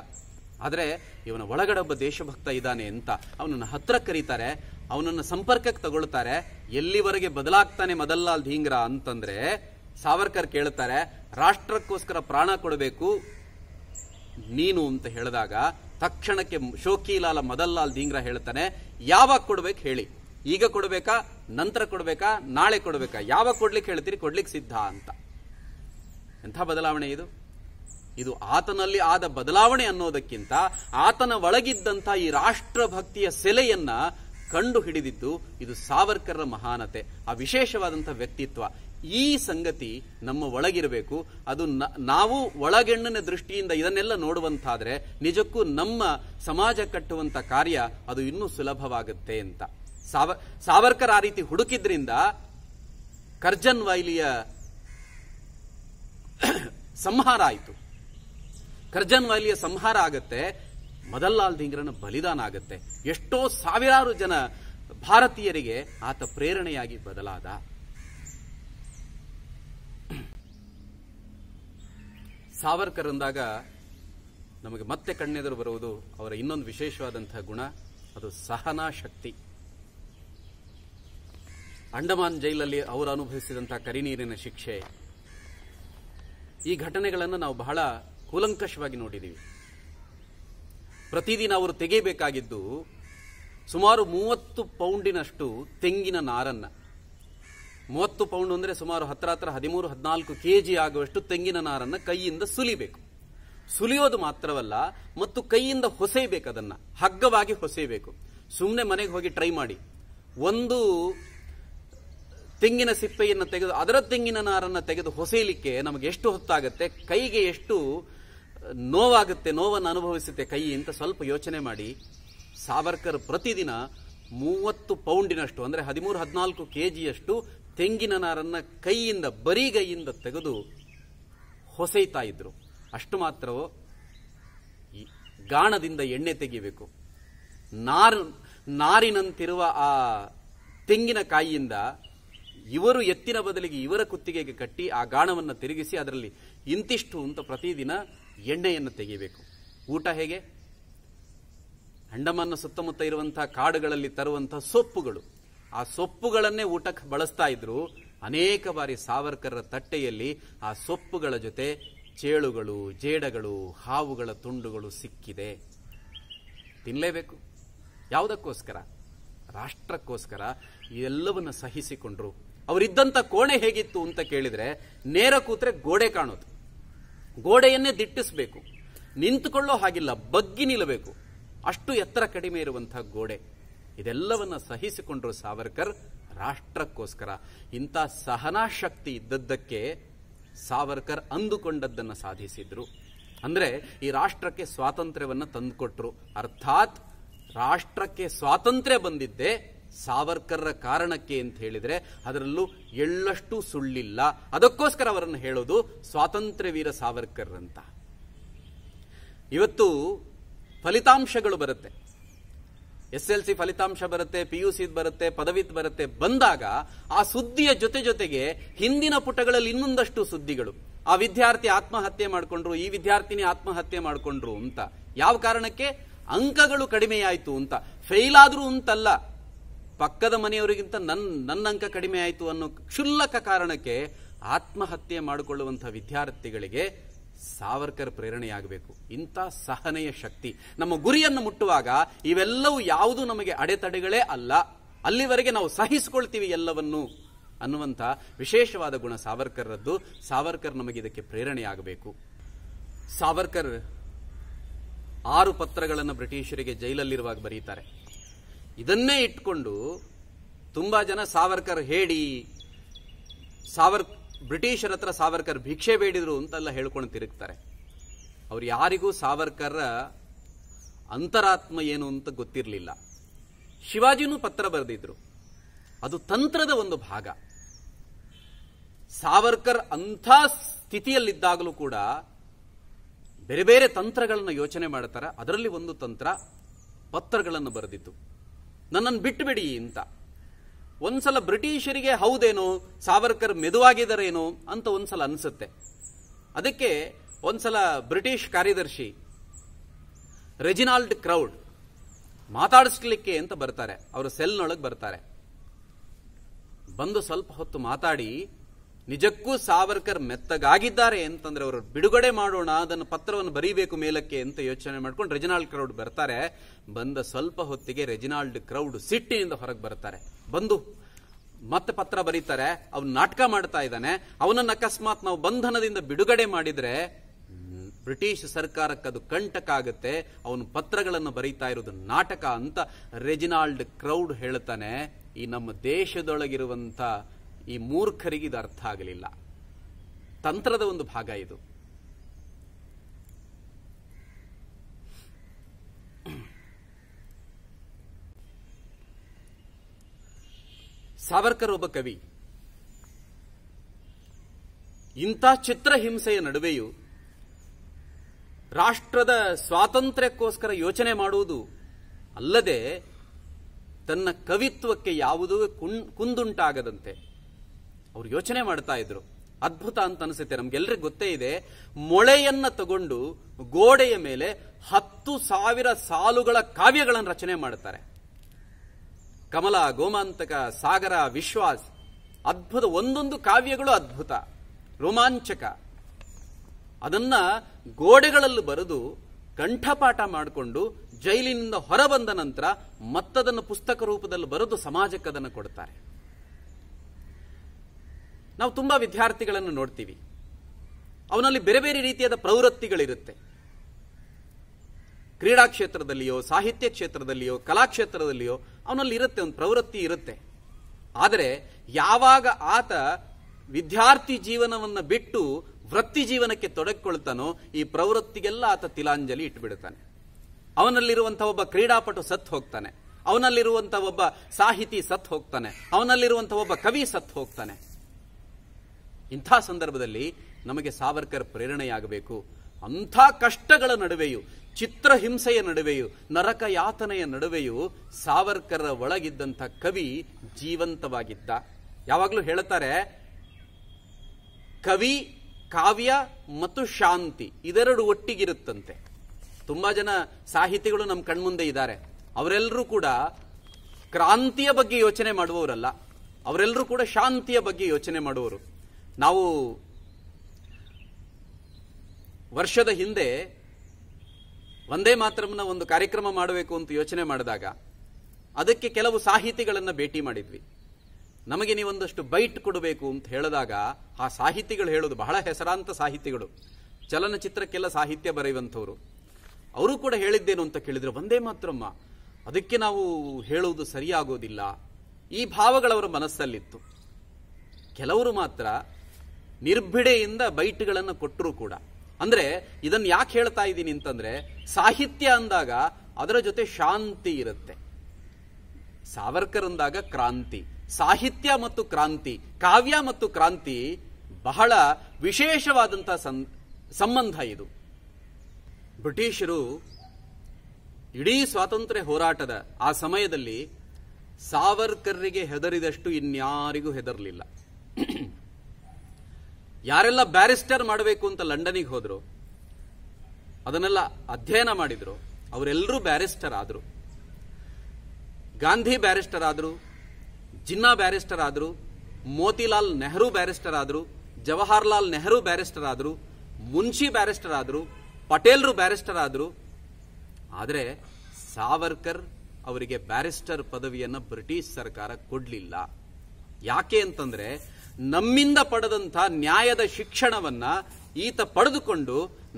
ಆದರೆ ಇವನ ಒಳಗಡೆ ಒಬ್ಬ ದೇಶಭಕ್ತ ಇದ್ದಾನೆ ಅಂತ ಅವನನ್ನು ಹತ್ರ ಕರೀತಾರೆ ಅವನನ್ನು ಸಂಪರ್ಕಕ್ಕೆ ತಗೊಳ್ತಾರೆ ಎಲ್ಲಿವರೆಗೆ ಬದಲಾಗ್ತಾನೆ ಮದಲ್ಲಾಲ್ ಧೀಂಗ್ರ ಅಂತಂದ್ರೆ ಸಾವರ್ಕರ್ ಕೇಳ್ತಾರೆ ರಾಷ್ಟ್ರಕ್ಕೋಸ್ಕರ ಪ್ರಾಣ ಕೊಡಬೇಕು ನೀನು ಅಂತ ಹೇಳಿದಾಗ ತಕ್ಷಣಕ್ಕೆ ಶೋಕಿಲಾಲ ಮದಲ್ಲಾಲ್ ಧೀಂಗ್ರ ಹೇಳ್ತಾನೆ ಯಾವಾಗ ಕೊಡ್ಬೇಕು ಹೇಳಿ ಈಗ ಕೊಡಬೇಕಾ ನಂತರ ಕೊಡಬೇಕಾ ನಾಳೆ ಕೊಡಬೇಕಾ ಯಾವಾಗ ಕೊಡ್ಲಿಕ್ಕೆ ಹೇಳ್ತೀರಿ ಕೊಡ್ಲಿಕ್ಕೆ ಸಿದ್ಧ ಅಂತ ಎಂಥ ಬದಲಾವಣೆ ಇದು ಇದು ಆತನಲ್ಲಿ ಆದ ಬದಲಾವಣೆ ಅನ್ನೋದಕ್ಕಿಂತ ಆತನ ಒಳಗಿದ್ದಂಥ ಈ ರಾಷ್ಟ್ರಭಕ್ತಿಯ ಸೆಲೆಯನ್ನ ಕಂಡು ಹಿಡಿದಿದ್ದು ಇದು ಸಾವರ್ಕರ್ರ ಮಹಾನತೆ ಆ ವಿಶೇಷವಾದಂಥ ವ್ಯಕ್ತಿತ್ವ ಈ ಸಂಗತಿ ನಮ್ಮ ಒಳಗಿರಬೇಕು ಅದು ನಾವು ಒಳಗೆಣ್ಣನ ದೃಷ್ಟಿಯಿಂದ ಇದನ್ನೆಲ್ಲ ನೋಡುವಂತಾದ್ರೆ ನಿಜಕ್ಕೂ ನಮ್ಮ ಸಮಾಜ ಕಟ್ಟುವಂಥ ಕಾರ್ಯ ಅದು ಇನ್ನೂ ಸುಲಭವಾಗುತ್ತೆ ಅಂತ ಸಾವ ಸಾವರ್ಕರ್ ಆ ರೀತಿ ಹುಡುಕಿದ್ರಿಂದ ಕರ್ಜನ್ ವಾಯ್ಲಿಯ ಸಂಹಾರ ಆಯಿತು ಕರ್ಜನ್ ವಾಯ್ಲಿಯ ಸಂಹಾರ ಆಗತ್ತೆ ಮದಲ್ಲಾಲ್ ಧಿಂಗ್ರನ ಬಲಿದಾನ ಆಗತ್ತೆ ಎಷ್ಟೋ ಸಾವಿರಾರು ಜನ ಭಾರತೀಯರಿಗೆ ಆತ ಪ್ರೇರಣೆಯಾಗಿ ಬದಲಾದ ಸಾವರ್ಕರ್ ಅಂದಾಗ ನಮಗೆ ಮತ್ತೆ ಕಣ್ಣೆದುರು ಬರುವುದು ಅವರ ಇನ್ನೊಂದು ವಿಶೇಷವಾದಂತಹ ಗುಣ ಅದು ಸಹನಾ ಶಕ್ತಿ ಅಂಡಮಾನ್ ಜೈಲಲ್ಲಿ ಅವರು ಅನುಭವಿಸಿದಂತಹ ಕರಿನೀರಿನ ಶಿಕ್ಷೆ ಈ ಘಟನೆಗಳನ್ನು ನಾವು ಬಹಳ ಕೂಲಂಕಷವಾಗಿ ನೋಡಿದ್ದೀವಿ ಪ್ರತಿದಿನ ಅವರು ತೆಗೆಯಬೇಕಾಗಿದ್ದು ಸುಮಾರು ಮೂವತ್ತು ಪೌಂಡಿನಷ್ಟು ತೆಂಗಿನ ನಾರನ್ನ ಮೂವತ್ತು ಪೌಂಡ್ ಅಂದರೆ ಸುಮಾರು ಹತ್ರ ಹತ್ರ ಹದಿಮೂರು ಹದಿನಾಲ್ಕು ಕೆ ಜಿ ಆಗುವಷ್ಟು ತೆಂಗಿನ ನಾರನ್ನ ಕೈಯಿಂದ ಸುಲಿಬೇಕು ಸುಲಿಯೋದು ಮಾತ್ರವಲ್ಲ ಮತ್ತು ಕೈಯಿಂದ ಹೊಸೆಯಬೇಕು ಅದನ್ನು ಹಗ್ಗವಾಗಿ ಹೊಸೆಯಬೇಕು ಸುಮ್ಮನೆ ಮನೆಗೆ ಹೋಗಿ ಟ್ರೈ ಮಾಡಿ ಒಂದು ತೆಂಗಿನ ಸಿಪ್ಪೆಯನ್ನು ತೆಗೆದು ಅದರ ತೆಂಗಿನ ನಾರನ್ನು ತೆಗೆದು ಹೊಸೆಯಲಿಕ್ಕೆ ನಮಗೆ ಎಷ್ಟು ಹೊತ್ತಾಗುತ್ತೆ ಕೈಗೆ ಎಷ್ಟು ನೋವಾಗುತ್ತೆ ನೋವನ್ನು ಅನುಭವಿಸುತ್ತೆ ಕೈ ಅಂತ ಸ್ವಲ್ಪ ಯೋಚನೆ ಮಾಡಿ ಸಾವರ್ಕರ್ ಪ್ರತಿದಿನ ಮೂವತ್ತು ಪೌಂಡಿನಷ್ಟು ಅಂದರೆ ಹದಿಮೂರು ಹದಿನಾಲ್ಕು ಕೆ ಜಿಯಷ್ಟು ತೆಂಗಿನ ನಾರನ್ನು ಕೈಯಿಂದ ಕೈಯಿಂದ ತೆಗೆದು ಹೊಸೆಯ್ತಾ ಇದ್ರು ಅಷ್ಟು ಮಾತ್ರವೋ ಗಾಣದಿಂದ ಎಣ್ಣೆ ತೆಗಿಬೇಕು ನಾರು ನಾರಿನಂತಿರುವ ಆ ತೆಂಗಿನ ಕಾಯಿಯಿಂದ ಇವರು ಎತ್ತಿನ ಬದಲಿಗೆ ಇವರ ಕುತ್ತಿಗೆಗೆ ಕಟ್ಟಿ ಆ ಗಾಣವನ್ನು ತಿರುಗಿಸಿ ಅದರಲ್ಲಿ ಇಂತಿಷ್ಟು ಅಂತ ಪ್ರತಿದಿನ ಎಣ್ಣೆಯನ್ನು ತೆಗೆಯಬೇಕು ಊಟ ಹೇಗೆ ಅಂಡಮಾನ ಸುತ್ತಮುತ್ತ ಇರುವಂತಹ ಕಾಡುಗಳಲ್ಲಿ ತರುವಂತಹ ಸೊಪ್ಪುಗಳು ಆ ಸೊಪ್ಪುಗಳನ್ನೇ ಊಟಕ್ಕೆ ಬಳಸ್ತಾ ಇದ್ರು ಅನೇಕ ಬಾರಿ ಸಾವರ್ಕರ ತಟ್ಟೆಯಲ್ಲಿ ಆ ಸೊಪ್ಪುಗಳ ಜೊತೆ ಚೇಳುಗಳು ಜೇಡಗಳು ಹಾವುಗಳ ತುಂಡುಗಳು ಸಿಕ್ಕಿದೆ ತಿನ್ನಲೇಬೇಕು ಯಾವುದಕ್ಕೋಸ್ಕರ ರಾಷ್ಟ್ರಕ್ಕೋಸ್ಕರ ಎಲ್ಲವನ್ನು ಸಹಿಸಿಕೊಂಡ್ರು ಅವರಿದ್ದಂಥ ಕೋಣೆ ಹೇಗಿತ್ತು ಅಂತ ಕೇಳಿದರೆ ನೇರ ಕೂತ್ರೆ ಗೋಡೆ ಕಾಣೋದು ಗೋಡೆಯನ್ನೇ ದಿಟ್ಟಿಸಬೇಕು ನಿಂತುಕೊಳ್ಳೋ ಹಾಗಿಲ್ಲ ಬಗ್ಗಿ ನಿಲ್ಲಬೇಕು ಅಷ್ಟು ಎತ್ತರ ಕಡಿಮೆ ಇರುವಂತಹ ಗೋಡೆ ಇದೆಲ್ಲವನ್ನ ಸಹಿಸಿಕೊಂಡ್ರು ಸಾವರ್ಕರ್ ರಾಷ್ಟ್ರಕ್ಕೋಸ್ಕರ ಇಂಥ ಶಕ್ತಿ ಇದ್ದದ್ದಕ್ಕೆ ಸಾವರ್ಕರ್ ಅಂದುಕೊಂಡದ್ದನ್ನು ಸಾಧಿಸಿದ್ರು ಅಂದರೆ ಈ ರಾಷ್ಟ್ರಕ್ಕೆ ಸ್ವಾತಂತ್ರ್ಯವನ್ನು ತಂದುಕೊಟ್ರು ಅರ್ಥಾತ್ ರಾಷ್ಟ್ರಕ್ಕೆ ಸ್ವಾತಂತ್ರ್ಯ ಬಂದಿದ್ದೆ ಸಾವರ್ಕರ್ರ ಕಾರಣಕ್ಕೆ ಅಂತ ಹೇಳಿದ್ರೆ ಅದರಲ್ಲೂ ಎಳ್ಳಷ್ಟು ಸುಳ್ಳಿಲ್ಲ ಅದಕ್ಕೋಸ್ಕರ ಅವರನ್ನು ಹೇಳೋದು ಸ್ವಾತಂತ್ರ್ಯ ವೀರ ಸಾವರ್ಕರ್ ಅಂತ ಇವತ್ತು ಫಲಿತಾಂಶಗಳು ಬರುತ್ತೆ ಎಸ್ ಎಲ್ ಸಿ ಫಲಿತಾಂಶ ಬರುತ್ತೆ ಪಿ ಯು ಸಿದ್ ಬರುತ್ತೆ ಪದವಿದ್ ಬರುತ್ತೆ ಬಂದಾಗ ಆ ಸುದ್ದಿಯ ಜೊತೆ ಜೊತೆಗೆ ಹಿಂದಿನ ಪುಟಗಳಲ್ಲಿ ಇನ್ನೊಂದಷ್ಟು ಸುದ್ದಿಗಳು ಆ ವಿದ್ಯಾರ್ಥಿ ಆತ್ಮಹತ್ಯೆ ಮಾಡಿಕೊಂಡ್ರು ಈ ವಿದ್ಯಾರ್ಥಿನಿ ಆತ್ಮಹತ್ಯೆ ಮಾಡಿಕೊಂಡ್ರು ಅಂತ ಯಾವ ಕಾರಣಕ್ಕೆ ಅಂಕಗಳು ಕಡಿಮೆಯಾಯಿತು ಅಂತ ಫೇಲ್ ಆದ್ರೂ ಅಂತಲ್ಲ ಪಕ್ಕದ ಮನೆಯವರಿಗಿಂತ ನನ್ನ ನನ್ನ ಅಂಕ ಕಡಿಮೆ ಆಯಿತು ಅನ್ನೋ ಕ್ಷುಲ್ಲಕ ಕಾರಣಕ್ಕೆ ಆತ್ಮಹತ್ಯೆ ಮಾಡಿಕೊಳ್ಳುವಂಥ ವಿದ್ಯಾರ್ಥಿಗಳಿಗೆ ಸಾವರ್ಕರ್ ಪ್ರೇರಣೆಯಾಗಬೇಕು ಇಂಥ ಸಹನೆಯ ಶಕ್ತಿ ನಮ್ಮ ಗುರಿಯನ್ನು ಮುಟ್ಟುವಾಗ ಇವೆಲ್ಲವೂ ಯಾವುದು ನಮಗೆ ಅಡೆತಡೆಗಳೇ ಅಲ್ಲ ಅಲ್ಲಿವರೆಗೆ ನಾವು ಸಹಿಸಿಕೊಳ್ತೀವಿ ಎಲ್ಲವನ್ನೂ ಅನ್ನುವಂಥ ವಿಶೇಷವಾದ ಗುಣ ಸಾವರ್ಕರ್ರದ್ದು ಸಾವರ್ಕರ್ ನಮಗೆ ಇದಕ್ಕೆ ಪ್ರೇರಣೆಯಾಗಬೇಕು ಸಾವರ್ಕರ್ ಆರು ಪತ್ರಗಳನ್ನು ಬ್ರಿಟಿಷರಿಗೆ ಜೈಲಲ್ಲಿರುವಾಗ ಬರೀತಾರೆ ಇದನ್ನೇ ಇಟ್ಕೊಂಡು ತುಂಬ ಜನ ಸಾವರ್ಕರ್ ಹೇಳಿ ಸಾವರ್ ಬ್ರಿಟಿಷರ ಹತ್ರ ಸಾವರ್ಕರ್ ಭಿಕ್ಷೆ ಬೇಡಿದರು ಅಂತೆಲ್ಲ ಹೇಳ್ಕೊಂಡು ತಿರುಗ್ತಾರೆ ಅವ್ರು ಯಾರಿಗೂ ಸಾವರ್ಕರ ಅಂತರಾತ್ಮ ಏನು ಅಂತ ಗೊತ್ತಿರಲಿಲ್ಲ ಶಿವಾಜಿನೂ ಪತ್ರ ಬರೆದಿದ್ರು ಅದು ತಂತ್ರದ ಒಂದು ಭಾಗ ಸಾವರ್ಕರ್ ಅಂಥ ಸ್ಥಿತಿಯಲ್ಲಿದ್ದಾಗಲೂ ಕೂಡ ಬೇರೆ ಬೇರೆ ತಂತ್ರಗಳನ್ನು ಯೋಚನೆ ಮಾಡ್ತಾರೆ ಅದರಲ್ಲಿ ಒಂದು ತಂತ್ರ ಪತ್ರಗಳನ್ನು ಬರೆದಿತ್ತು ನನ್ನನ್ನು ಬಿಟ್ಟುಬಿಡಿ ಅಂತ ಒಂದ್ಸಲ ಬ್ರಿಟಿಷರಿಗೆ ಹೌದೇನು ಸಾವರ್ಕರ್ ಮೆದುವಾಗಿದ್ದಾರೇನು ಅಂತ ಒಂದ್ಸಲ ಅನಿಸುತ್ತೆ ಅದಕ್ಕೆ ಒಂದ್ಸಲ ಬ್ರಿಟಿಷ್ ಕಾರ್ಯದರ್ಶಿ ರೆಜಿನಾಲ್ಡ್ ಕ್ರೌಡ್ ಮಾತಾಡಿಸ್ಲಿಕ್ಕೆ ಅಂತ ಬರ್ತಾರೆ ಅವರು ಸೆಲ್ನೊಳಗೆ ಬರ್ತಾರೆ ಬಂದು ಸ್ವಲ್ಪ ಹೊತ್ತು ಮಾತಾಡಿ ನಿಜಕ್ಕೂ ಸಾವರ್ಕರ್ ಮೆತ್ತಗಾಗಿದ್ದಾರೆ ಅಂತಂದ್ರೆ ಅವರು ಬಿಡುಗಡೆ ಮಾಡೋಣ ಅದನ್ನು ಪತ್ರವನ್ನು ಬರೀಬೇಕು ಮೇಲಕ್ಕೆ ಅಂತ ಯೋಚನೆ ಮಾಡ್ಕೊಂಡು ರೆಜಿನಾಲ್ಡ್ ಕ್ರೌಡ್ ಬರ್ತಾರೆ ಬಂದ ಸ್ವಲ್ಪ ಹೊತ್ತಿಗೆ ರೆಜಿನಾಲ್ಡ್ ಕ್ರೌಡ್ ಸಿಟ್ಟಿನಿಂದ ಹೊರಗೆ ಬರ್ತಾರೆ ಬಂದು ಮತ್ತೆ ಪತ್ರ ಬರೀತಾರೆ ಅವ್ನು ನಾಟಕ ಮಾಡ್ತಾ ಇದ್ದಾನೆ ಅವನನ್ನು ಅಕಸ್ಮಾತ್ ನಾವು ಬಂಧನದಿಂದ ಬಿಡುಗಡೆ ಮಾಡಿದ್ರೆ ಬ್ರಿಟಿಷ್ ಸರ್ಕಾರಕ್ಕೆ ಅದು ಕಂಟಕ ಆಗುತ್ತೆ ಅವನು ಪತ್ರಗಳನ್ನು ಬರೀತಾ ಇರೋದು ನಾಟಕ ಅಂತ ರೆಜಿನಾಲ್ಡ್ ಕ್ರೌಡ್ ಹೇಳ್ತಾನೆ ಈ ನಮ್ಮ ದೇಶದೊಳಗಿರುವಂತ ಈ ಮೂರ್ಖರಿಗೆ ಇದು ಅರ್ಥ ಆಗಲಿಲ್ಲ ತಂತ್ರದ ಒಂದು ಭಾಗ ಇದು ಸಾವರ್ಕರ್ ಒಬ್ಬ ಕವಿ ಇಂಥ ಹಿಂಸೆಯ ನಡುವೆಯೂ ರಾಷ್ಟ್ರದ ಸ್ವಾತಂತ್ರ್ಯಕ್ಕೋಸ್ಕರ ಯೋಚನೆ ಮಾಡುವುದು ಅಲ್ಲದೆ ತನ್ನ ಕವಿತ್ವಕ್ಕೆ ಯಾವುದೂ ಕುಂದುಂಟಾಗದಂತೆ ಅವ್ರು ಯೋಚನೆ ಮಾಡ್ತಾ ಇದ್ರು ಅದ್ಭುತ ಅಂತ ಅನಿಸುತ್ತೆ ನಮ್ಗೆಲ್ರಿಗೂ ಗೊತ್ತೇ ಇದೆ ಮೊಳೆಯನ್ನ ತಗೊಂಡು ಗೋಡೆಯ ಮೇಲೆ ಹತ್ತು ಸಾವಿರ ಸಾಲುಗಳ ಕಾವ್ಯಗಳನ್ನು ರಚನೆ ಮಾಡ್ತಾರೆ ಕಮಲ ಗೋಮಾಂತಕ ಸಾಗರ ವಿಶ್ವಾಸ್ ಅದ್ಭುತ ಒಂದೊಂದು ಕಾವ್ಯಗಳು ಅದ್ಭುತ ರೋಮಾಂಚಕ ಅದನ್ನ ಗೋಡೆಗಳಲ್ಲಿ ಬರೆದು ಕಂಠಪಾಠ ಮಾಡಿಕೊಂಡು ಜೈಲಿನಿಂದ ಹೊರಬಂದ ನಂತರ ಮತ್ತದನ್ನು ಪುಸ್ತಕ ರೂಪದಲ್ಲಿ ಬರೆದು ಸಮಾಜಕ್ಕೆ ಅದನ್ನು ಕೊಡ್ತಾರೆ ನಾವು ತುಂಬ ವಿದ್ಯಾರ್ಥಿಗಳನ್ನು ನೋಡ್ತೀವಿ ಅವನಲ್ಲಿ ಬೇರೆ ಬೇರೆ ರೀತಿಯಾದ ಪ್ರವೃತ್ತಿಗಳಿರುತ್ತೆ ಕ್ರೀಡಾ ಕ್ಷೇತ್ರದಲ್ಲಿಯೋ ಸಾಹಿತ್ಯ ಕ್ಷೇತ್ರದಲ್ಲಿಯೋ ಕಲಾಕ್ಷೇತ್ರದಲ್ಲಿಯೋ ಅವನಲ್ಲಿ ಇರುತ್ತೆ ಒಂದು ಪ್ರವೃತ್ತಿ ಇರುತ್ತೆ ಆದರೆ ಯಾವಾಗ ಆತ ವಿದ್ಯಾರ್ಥಿ ಜೀವನವನ್ನು ಬಿಟ್ಟು ವೃತ್ತಿ ಜೀವನಕ್ಕೆ ತೊಡಗಿಕೊಳ್ತಾನೋ ಈ ಪ್ರವೃತ್ತಿಗೆಲ್ಲ ಆತ ತಿಲಾಂಜಲಿ ಇಟ್ಬಿಡ್ತಾನೆ ಅವನಲ್ಲಿರುವಂಥ ಒಬ್ಬ ಕ್ರೀಡಾಪಟು ಸತ್ತು ಹೋಗ್ತಾನೆ ಅವನಲ್ಲಿರುವಂಥ ಒಬ್ಬ ಸಾಹಿತಿ ಸತ್ತು ಹೋಗ್ತಾನೆ ಅವನಲ್ಲಿರುವಂಥ ಒಬ್ಬ ಕವಿ ಸತ್ತು ಹೋಗ್ತಾನೆ ಇಂಥ ಸಂದರ್ಭದಲ್ಲಿ ನಮಗೆ ಸಾವರ್ಕರ್ ಪ್ರೇರಣೆಯಾಗಬೇಕು ಅಂಥ ಕಷ್ಟಗಳ ನಡುವೆಯೂ ಚಿತ್ರಹಿಂಸೆಯ ನಡುವೆಯೂ ನರಕ ಯಾತನೆಯ ನಡುವೆಯೂ ಸಾವರ್ಕರ ಒಳಗಿದ್ದಂಥ ಕವಿ ಜೀವಂತವಾಗಿದ್ದ ಯಾವಾಗಲೂ ಹೇಳ್ತಾರೆ ಕವಿ ಕಾವ್ಯ ಮತ್ತು ಶಾಂತಿ ಇದೆರಡು ಒಟ್ಟಿಗಿರುತ್ತಂತೆ ತುಂಬಾ ಜನ ಸಾಹಿತಿಗಳು ನಮ್ಮ ಕಣ್ಮುಂದೆ ಇದ್ದಾರೆ ಅವರೆಲ್ಲರೂ ಕೂಡ ಕ್ರಾಂತಿಯ ಬಗ್ಗೆ ಯೋಚನೆ ಮಾಡುವವರಲ್ಲ ಅವರೆಲ್ಲರೂ ಕೂಡ ಶಾಂತಿಯ ಬಗ್ಗೆ ಯೋಚನೆ ಮಾಡುವವರು ನಾವು ವರ್ಷದ ಹಿಂದೆ ಒಂದೇ ಮಾತ್ರಮ್ನ ಒಂದು ಕಾರ್ಯಕ್ರಮ ಮಾಡಬೇಕು ಅಂತ ಯೋಚನೆ ಮಾಡಿದಾಗ ಅದಕ್ಕೆ ಕೆಲವು ಸಾಹಿತಿಗಳನ್ನು ಭೇಟಿ ಮಾಡಿದ್ವಿ ನಮಗೆ ನೀವೊಂದಷ್ಟು ಬೈಟ್ ಕೊಡಬೇಕು ಅಂತ ಹೇಳಿದಾಗ ಆ ಸಾಹಿತಿಗಳು ಹೇಳೋದು ಬಹಳ ಹೆಸರಾಂತ ಸಾಹಿತಿಗಳು ಚಲನಚಿತ್ರಕ್ಕೆಲ್ಲ ಸಾಹಿತ್ಯ ಬರೆಯುವಂಥವ್ರು ಅವರು ಕೂಡ ಹೇಳಿದ್ದೇನು ಅಂತ ಕೇಳಿದರು ಒಂದೇ ಮಾತ್ರಮ್ಮ ಅದಕ್ಕೆ ನಾವು ಹೇಳುವುದು ಸರಿಯಾಗೋದಿಲ್ಲ ಈ ಭಾವಗಳವರ ಮನಸ್ಸಲ್ಲಿತ್ತು ಕೆಲವರು ಮಾತ್ರ ನಿರ್ಭಿಡೆಯಿಂದ ಬೈಟ್ಗಳನ್ನು ಕೊಟ್ಟರು ಕೂಡ ಅಂದ್ರೆ ಇದನ್ನ ಯಾಕೆ ಹೇಳ್ತಾ ಇದ್ದೀನಿ ಅಂತಂದ್ರೆ ಸಾಹಿತ್ಯ ಅಂದಾಗ ಅದರ ಜೊತೆ ಶಾಂತಿ ಇರುತ್ತೆ ಸಾವರ್ಕರ್ ಅಂದಾಗ ಕ್ರಾಂತಿ ಸಾಹಿತ್ಯ ಮತ್ತು ಕ್ರಾಂತಿ ಕಾವ್ಯ ಮತ್ತು ಕ್ರಾಂತಿ ಬಹಳ ವಿಶೇಷವಾದಂತಹ ಸಂಬಂಧ ಇದು ಬ್ರಿಟಿಷರು ಇಡೀ ಸ್ವಾತಂತ್ರ್ಯ ಹೋರಾಟದ ಆ ಸಮಯದಲ್ಲಿ ಸಾವರ್ಕರ್ರಿಗೆ ಹೆದರಿದಷ್ಟು ಇನ್ಯಾರಿಗೂ ಹೆದರಲಿಲ್ಲ ಯಾರೆಲ್ಲ ಬ್ಯಾರಿಸ್ಟರ್ ಮಾಡಬೇಕು ಅಂತ ಲಂಡನಿಗೆ ಹೋದ್ರು ಅದನ್ನೆಲ್ಲ ಅಧ್ಯಯನ ಮಾಡಿದ್ರು ಅವರೆಲ್ಲರೂ ಬ್ಯಾರಿಸ್ಟರ್ ಆದರು ಗಾಂಧಿ ಬ್ಯಾರಿಸ್ಟರ್ ಆದರು ಜಿನ್ನಾ ಬ್ಯಾರಿಸ್ಟರ್ ಆದರು ಮೋತಿಲಾಲ್ ನೆಹರು ಬ್ಯಾರಿಸ್ಟರ್ ಆದರು ಜವಾಹರ್ಲಾಲ್ ನೆಹರು ಬ್ಯಾರಿಸ್ಟರ್ ಆದರು ಮುನ್ಷಿ ಬ್ಯಾರಿಸ್ಟರ್ ಆದರು ಪಟೇಲ್ರು ಬ್ಯಾರಿಸ್ಟರ್ ಆದರು ಆದರೆ ಸಾವರ್ಕರ್ ಅವರಿಗೆ ಬ್ಯಾರಿಸ್ಟರ್ ಪದವಿಯನ್ನು ಬ್ರಿಟಿಷ್ ಸರ್ಕಾರ ಕೊಡಲಿಲ್ಲ ಯಾಕೆ ಅಂತಂದ್ರೆ ನಮ್ಮಿಂದ ಪಡೆದಂಥ ನ್ಯಾಯದ ಶಿಕ್ಷಣವನ್ನ ಈತ ಪಡೆದುಕೊಂಡು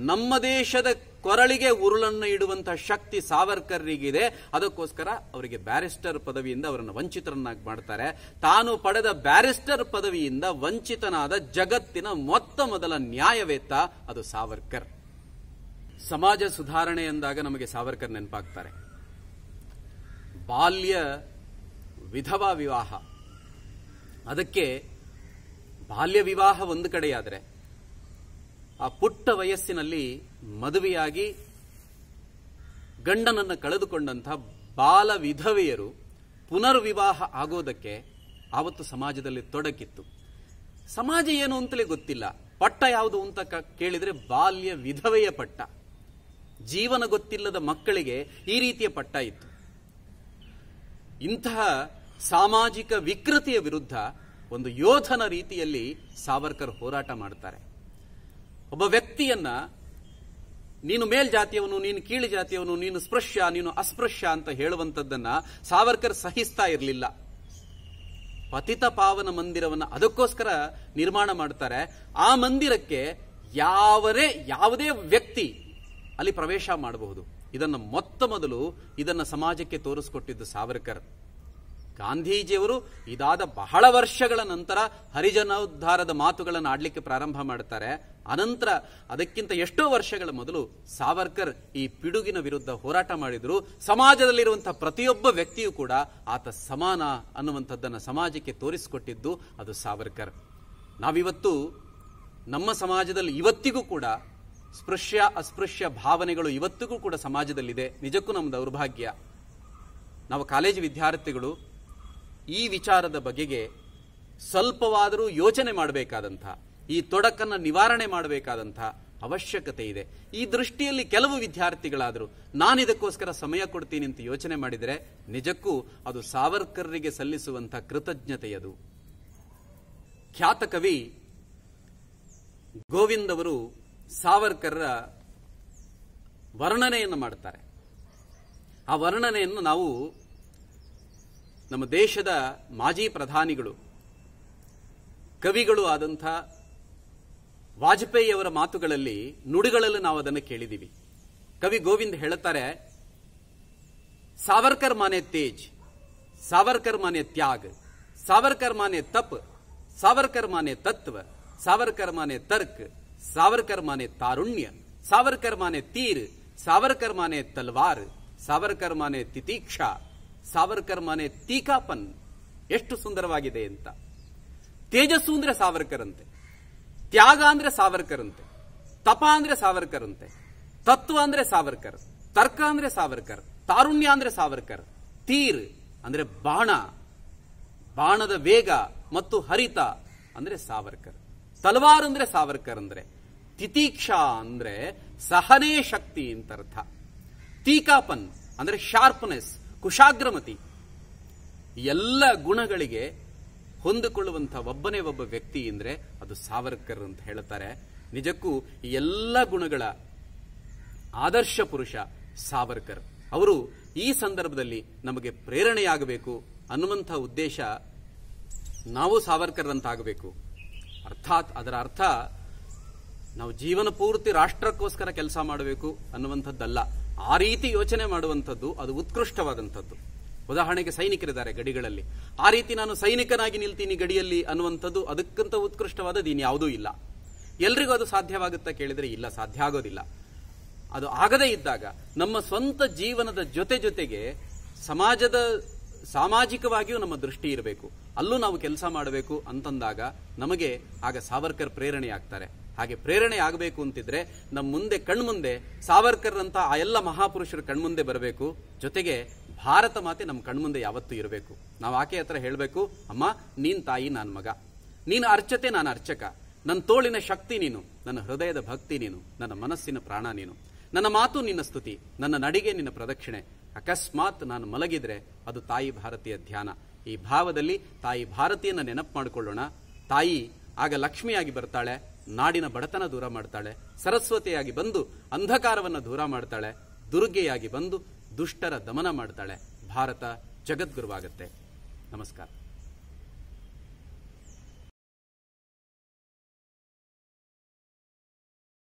ನಮ್ಮ ದೇಶದ ಕೊರಳಿಗೆ ಉರುಳನ್ನು ಇಡುವಂತಹ ಶಕ್ತಿ ಸಾವರ್ಕರ್ರಿಗಿದೆ ಅದಕ್ಕೋಸ್ಕರ ಅವರಿಗೆ ಬ್ಯಾರಿಸ್ಟರ್ ಪದವಿಯಿಂದ ಅವರನ್ನು ವಂಚಿತರನ್ನಾಗಿ ಮಾಡ್ತಾರೆ ತಾನು ಪಡೆದ ಬ್ಯಾರಿಸ್ಟರ್ ಪದವಿಯಿಂದ ವಂಚಿತನಾದ ಜಗತ್ತಿನ ಮೊತ್ತ ಮೊದಲ ನ್ಯಾಯವೇತ್ತ ಅದು ಸಾವರ್ಕರ್ ಸಮಾಜ ಸುಧಾರಣೆ ಎಂದಾಗ ನಮಗೆ ಸಾವರ್ಕರ್ ನೆನಪಾಗ್ತಾರೆ ಬಾಲ್ಯ ವಿಧವಾ ವಿವಾಹ ಅದಕ್ಕೆ ಬಾಲ್ಯ ವಿವಾಹ ಒಂದು ಕಡೆಯಾದರೆ ಆ ಪುಟ್ಟ ವಯಸ್ಸಿನಲ್ಲಿ ಮದುವೆಯಾಗಿ ಗಂಡನನ್ನು ಕಳೆದುಕೊಂಡಂಥ ಬಾಲ ವಿಧವೆಯರು ಪುನರ್ವಿವಾಹ ಆಗೋದಕ್ಕೆ ಆವತ್ತು ಸಮಾಜದಲ್ಲಿ ತೊಡಕಿತ್ತು ಸಮಾಜ ಏನು ಅಂತಲೇ ಗೊತ್ತಿಲ್ಲ ಪಟ್ಟ ಯಾವುದು ಅಂತ ಕೇಳಿದರೆ ಬಾಲ್ಯ ವಿಧವೆಯ ಪಟ್ಟ ಜೀವನ ಗೊತ್ತಿಲ್ಲದ ಮಕ್ಕಳಿಗೆ ಈ ರೀತಿಯ ಪಟ್ಟ ಇತ್ತು ಇಂತಹ ಸಾಮಾಜಿಕ ವಿಕೃತಿಯ ವಿರುದ್ಧ ಒಂದು ಯೋಧನ ರೀತಿಯಲ್ಲಿ ಸಾವರ್ಕರ್ ಹೋರಾಟ ಮಾಡ್ತಾರೆ ಒಬ್ಬ ವ್ಯಕ್ತಿಯನ್ನ ನೀನು ಮೇಲ್ಜಾತಿಯವನು ನೀನು ಕೀಳು ಜಾತಿಯವನು ನೀನು ಸ್ಪೃಶ್ಯ ನೀನು ಅಸ್ಪೃಶ್ಯ ಅಂತ ಹೇಳುವಂಥದ್ದನ್ನ ಸಾವರ್ಕರ್ ಸಹಿಸ್ತಾ ಇರಲಿಲ್ಲ ಪತಿತ ಪಾವನ ಮಂದಿರವನ್ನು ಅದಕ್ಕೋಸ್ಕರ ನಿರ್ಮಾಣ ಮಾಡ್ತಾರೆ ಆ ಮಂದಿರಕ್ಕೆ ಯಾವರೇ ಯಾವುದೇ ವ್ಯಕ್ತಿ ಅಲ್ಲಿ ಪ್ರವೇಶ ಮಾಡಬಹುದು ಇದನ್ನು ಮೊತ್ತ ಮೊದಲು ಇದನ್ನು ಸಮಾಜಕ್ಕೆ ತೋರಿಸ್ಕೊಟ್ಟಿದ್ದು ಸಾವರ್ಕರ್ ಗಾಂಧೀಜಿಯವರು ಇದಾದ ಬಹಳ ವರ್ಷಗಳ ನಂತರ ಹರಿಜನೋದ್ಧಾರದ ಮಾತುಗಳನ್ನು ಆಡ್ಲಿಕ್ಕೆ ಪ್ರಾರಂಭ ಮಾಡುತ್ತಾರೆ ಅನಂತರ ಅದಕ್ಕಿಂತ ಎಷ್ಟೋ ವರ್ಷಗಳ ಮೊದಲು ಸಾವರ್ಕರ್ ಈ ಪಿಡುಗಿನ ವಿರುದ್ಧ ಹೋರಾಟ ಮಾಡಿದ್ರು ಸಮಾಜದಲ್ಲಿರುವಂತಹ ಪ್ರತಿಯೊಬ್ಬ ವ್ಯಕ್ತಿಯೂ ಕೂಡ ಆತ ಸಮಾನ ಅನ್ನುವಂಥದ್ದನ್ನು ಸಮಾಜಕ್ಕೆ ತೋರಿಸಿಕೊಟ್ಟಿದ್ದು ಅದು ಸಾವರ್ಕರ್ ನಾವಿವತ್ತು ನಮ್ಮ ಸಮಾಜದಲ್ಲಿ ಇವತ್ತಿಗೂ ಕೂಡ ಸ್ಪೃಶ್ಯ ಅಸ್ಪೃಶ್ಯ ಭಾವನೆಗಳು ಇವತ್ತಿಗೂ ಕೂಡ ಸಮಾಜದಲ್ಲಿದೆ ನಿಜಕ್ಕೂ ನಮ್ಮ ದೌರ್ಭಾಗ್ಯ ನಾವು ಕಾಲೇಜು ವಿದ್ಯಾರ್ಥಿಗಳು ಈ ವಿಚಾರದ ಬಗೆಗೆ ಸ್ವಲ್ಪವಾದರೂ ಯೋಚನೆ ಮಾಡಬೇಕಾದಂಥ ಈ ತೊಡಕನ್ನು ನಿವಾರಣೆ ಮಾಡಬೇಕಾದಂಥ ಅವಶ್ಯಕತೆ ಇದೆ ಈ ದೃಷ್ಟಿಯಲ್ಲಿ ಕೆಲವು ವಿದ್ಯಾರ್ಥಿಗಳಾದರೂ ನಾನು ಇದಕ್ಕೋಸ್ಕರ ಸಮಯ ಕೊಡ್ತೀನಿ ಅಂತ ಯೋಚನೆ ಮಾಡಿದರೆ ನಿಜಕ್ಕೂ ಅದು ಸಾವರ್ಕರರಿಗೆ ಸಲ್ಲಿಸುವಂಥ ಕೃತಜ್ಞತೆಯದು ಖ್ಯಾತ ಕವಿ ಗೋವಿಂದ್ ಅವರು ಸಾವರ್ಕರ್ರ ವರ್ಣನೆಯನ್ನು ಮಾಡ್ತಾರೆ ಆ ವರ್ಣನೆಯನ್ನು ನಾವು ನಮ್ಮ ದೇಶದ ಮಾಜಿ ಪ್ರಧಾನಿಗಳು ಕವಿಗಳು ಆದಂಥ ವಾಜಪೇಯಿಯವರ ಮಾತುಗಳಲ್ಲಿ ನುಡಿಗಳಲ್ಲಿ ನಾವು ಅದನ್ನು ಕೇಳಿದ್ದೀವಿ ಕವಿ ಗೋವಿಂದ್ ಹೇಳುತ್ತಾರೆ ಸಾವರ್ಕರ್ ಮಾನೆ ತೇಜ್ ಸಾವರ್ಕರ್ ಮಾನೆ ತ್ಯಾಗ ಸಾವರ್ಕರ್ ಮಾನೆ ತಪ್ ಸಾವರ್ಕರ್ ಮಾನೆ ತತ್ವ ಸಾವರ್ಕರ್ ಮಾನೆ ತರ್ಕ್ ಸಾವರ್ಕರ್ ಮಾನೆ ತಾರುಣ್ಯ ಸಾವರ್ಕರ್ ಮಾನೆ ತೀರ್ ಸಾವರ್ಕರ್ ಮಾನೆ ತಲ್ವಾರ್ ಸಾವರ್ಕರ್ ಮಾನೆ ತಿತೀಕ್ಷಾ ಸಾವರ್ಕರ್ ಮನೆ ತೀಕಾಪನ್ ಎಷ್ಟು ಸುಂದರವಾಗಿದೆ ಅಂತ ತೇಜಸ್ಸು ಅಂದ್ರೆ ಸಾವರ್ಕರ್ ತ್ಯಾಗ ಅಂದ್ರೆ ಸಾವರ್ಕರ್ ತಪ ಅಂದ್ರೆ ಸಾವರ್ಕರ್ ತತ್ವ ಅಂದ್ರೆ ಸಾವರ್ಕರ್ ತರ್ಕ ಅಂದ್ರೆ ಸಾವರ್ಕರ್ ತಾರುಣ್ಯ ಅಂದ್ರೆ ಸಾವರ್ಕರ್ ತೀರ್ ಅಂದ್ರೆ ಬಾಣ ಬಾಣದ ವೇಗ ಮತ್ತು ಹರಿತ ಅಂದ್ರೆ ಸಾವರ್ಕರ್ ತಲವಾರ್ ಅಂದ್ರೆ ಸಾವರ್ಕರ್ ಅಂದ್ರೆ ತಿತೀಕ್ಷಾ ಅಂದ್ರೆ ಸಹನೆ ಶಕ್ತಿ ಅಂತ ಅರ್ಥ ತೀಕಾಪನ್ ಅಂದ್ರೆ ಶಾರ್ಪ್ನೆಸ್ ಕುಶಾಗ್ರಮತಿ ಎಲ್ಲ ಗುಣಗಳಿಗೆ ಹೊಂದಿಕೊಳ್ಳುವಂಥ ಒಬ್ಬನೇ ಒಬ್ಬ ವ್ಯಕ್ತಿ ಅಂದರೆ ಅದು ಸಾವರ್ಕರ್ ಅಂತ ಹೇಳ್ತಾರೆ ನಿಜಕ್ಕೂ ಎಲ್ಲ ಗುಣಗಳ ಆದರ್ಶ ಪುರುಷ ಸಾವರ್ಕರ್ ಅವರು ಈ ಸಂದರ್ಭದಲ್ಲಿ ನಮಗೆ ಪ್ರೇರಣೆಯಾಗಬೇಕು ಅನ್ನುವಂಥ ಉದ್ದೇಶ ನಾವು ಸಾವರ್ಕರ್ರಂತಾಗಬೇಕು ಅರ್ಥಾತ್ ಅದರ ಅರ್ಥ ನಾವು ಜೀವನ ಪೂರ್ತಿ ರಾಷ್ಟ್ರಕ್ಕೋಸ್ಕರ ಕೆಲಸ ಮಾಡಬೇಕು ಅನ್ನುವಂಥದ್ದಲ್ಲ ಆ ರೀತಿ ಯೋಚನೆ ಮಾಡುವಂಥದ್ದು ಅದು ಉತ್ಕೃಷ್ಟವಾದಂಥದ್ದು ಉದಾಹರಣೆಗೆ ಸೈನಿಕರಿದ್ದಾರೆ ಗಡಿಗಳಲ್ಲಿ ಆ ರೀತಿ ನಾನು ಸೈನಿಕನಾಗಿ ನಿಲ್ತೀನಿ ಗಡಿಯಲ್ಲಿ ಅನ್ನುವಂಥದ್ದು ಅದಕ್ಕಂತ ಉತ್ಕೃಷ್ಟವಾದದ್ದು ಇನ್ಯಾವುದೂ ಇಲ್ಲ ಎಲ್ರಿಗೂ ಅದು ಸಾಧ್ಯವಾಗುತ್ತಾ ಕೇಳಿದರೆ ಇಲ್ಲ ಸಾಧ್ಯ ಆಗೋದಿಲ್ಲ ಅದು ಆಗದೇ ಇದ್ದಾಗ ನಮ್ಮ ಸ್ವಂತ ಜೀವನದ ಜೊತೆ ಜೊತೆಗೆ ಸಮಾಜದ ಸಾಮಾಜಿಕವಾಗಿಯೂ ನಮ್ಮ ದೃಷ್ಟಿ ಇರಬೇಕು ಅಲ್ಲೂ ನಾವು ಕೆಲಸ ಮಾಡಬೇಕು ಅಂತಂದಾಗ ನಮಗೆ ಆಗ ಸಾವರ್ಕರ್ ಪ್ರೇರಣೆಯಾಗ್ತಾರೆ ಹಾಗೆ ಪ್ರೇರಣೆ ಆಗಬೇಕು ಅಂತಿದ್ರೆ ನಮ್ಮ ಮುಂದೆ ಕಣ್ಮುಂದೆ ಸಾವರ್ಕರ್ರಂತ ಆ ಎಲ್ಲ ಮಹಾಪುರುಷರು ಕಣ್ಮುಂದೆ ಬರಬೇಕು ಜೊತೆಗೆ ಭಾರತ ಮಾತೆ ನಮ್ಮ ಕಣ್ಮುಂದೆ ಯಾವತ್ತೂ ಇರಬೇಕು ನಾವು ಆಕೆ ಹತ್ರ ಹೇಳಬೇಕು ಅಮ್ಮ ನೀನ್ ತಾಯಿ ನಾನ್ ಮಗ ನೀನು ಅರ್ಚತೆ ನಾನು ಅರ್ಚಕ ನನ್ನ ತೋಳಿನ ಶಕ್ತಿ ನೀನು ನನ್ನ ಹೃದಯದ ಭಕ್ತಿ ನೀನು ನನ್ನ ಮನಸ್ಸಿನ ಪ್ರಾಣ ನೀನು ನನ್ನ ಮಾತು ನಿನ್ನ ಸ್ತುತಿ ನನ್ನ ನಡಿಗೆ ನಿನ್ನ ಪ್ರದಕ್ಷಿಣೆ ಅಕಸ್ಮಾತ್ ನಾನು ಮಲಗಿದ್ರೆ ಅದು ತಾಯಿ ಭಾರತೀಯ ಧ್ಯಾನ ಈ ಭಾವದಲ್ಲಿ ತಾಯಿ ಭಾರತೀಯನ ನೆನಪು ಮಾಡಿಕೊಳ್ಳೋಣ ತಾಯಿ ಆಗ ಲಕ್ಷ್ಮಿಯಾಗಿ ಬರ್ತಾಳೆ ನಾಡಿನ ಬಡತನ ದೂರ ಮಾಡ್ತಾಳೆ ಸರಸ್ವತಿಯಾಗಿ ಬಂದು ಅಂಧಕಾರವನ್ನು ದೂರ ಮಾಡ್ತಾಳೆ ದುರ್ಗೆಯಾಗಿ ಬಂದು ದುಷ್ಟರ ದಮನ ಮಾಡ್ತಾಳೆ ಭಾರತ ಜಗದ್ಗುರುವಾಗತ್ತೆ ನಮಸ್ಕಾರ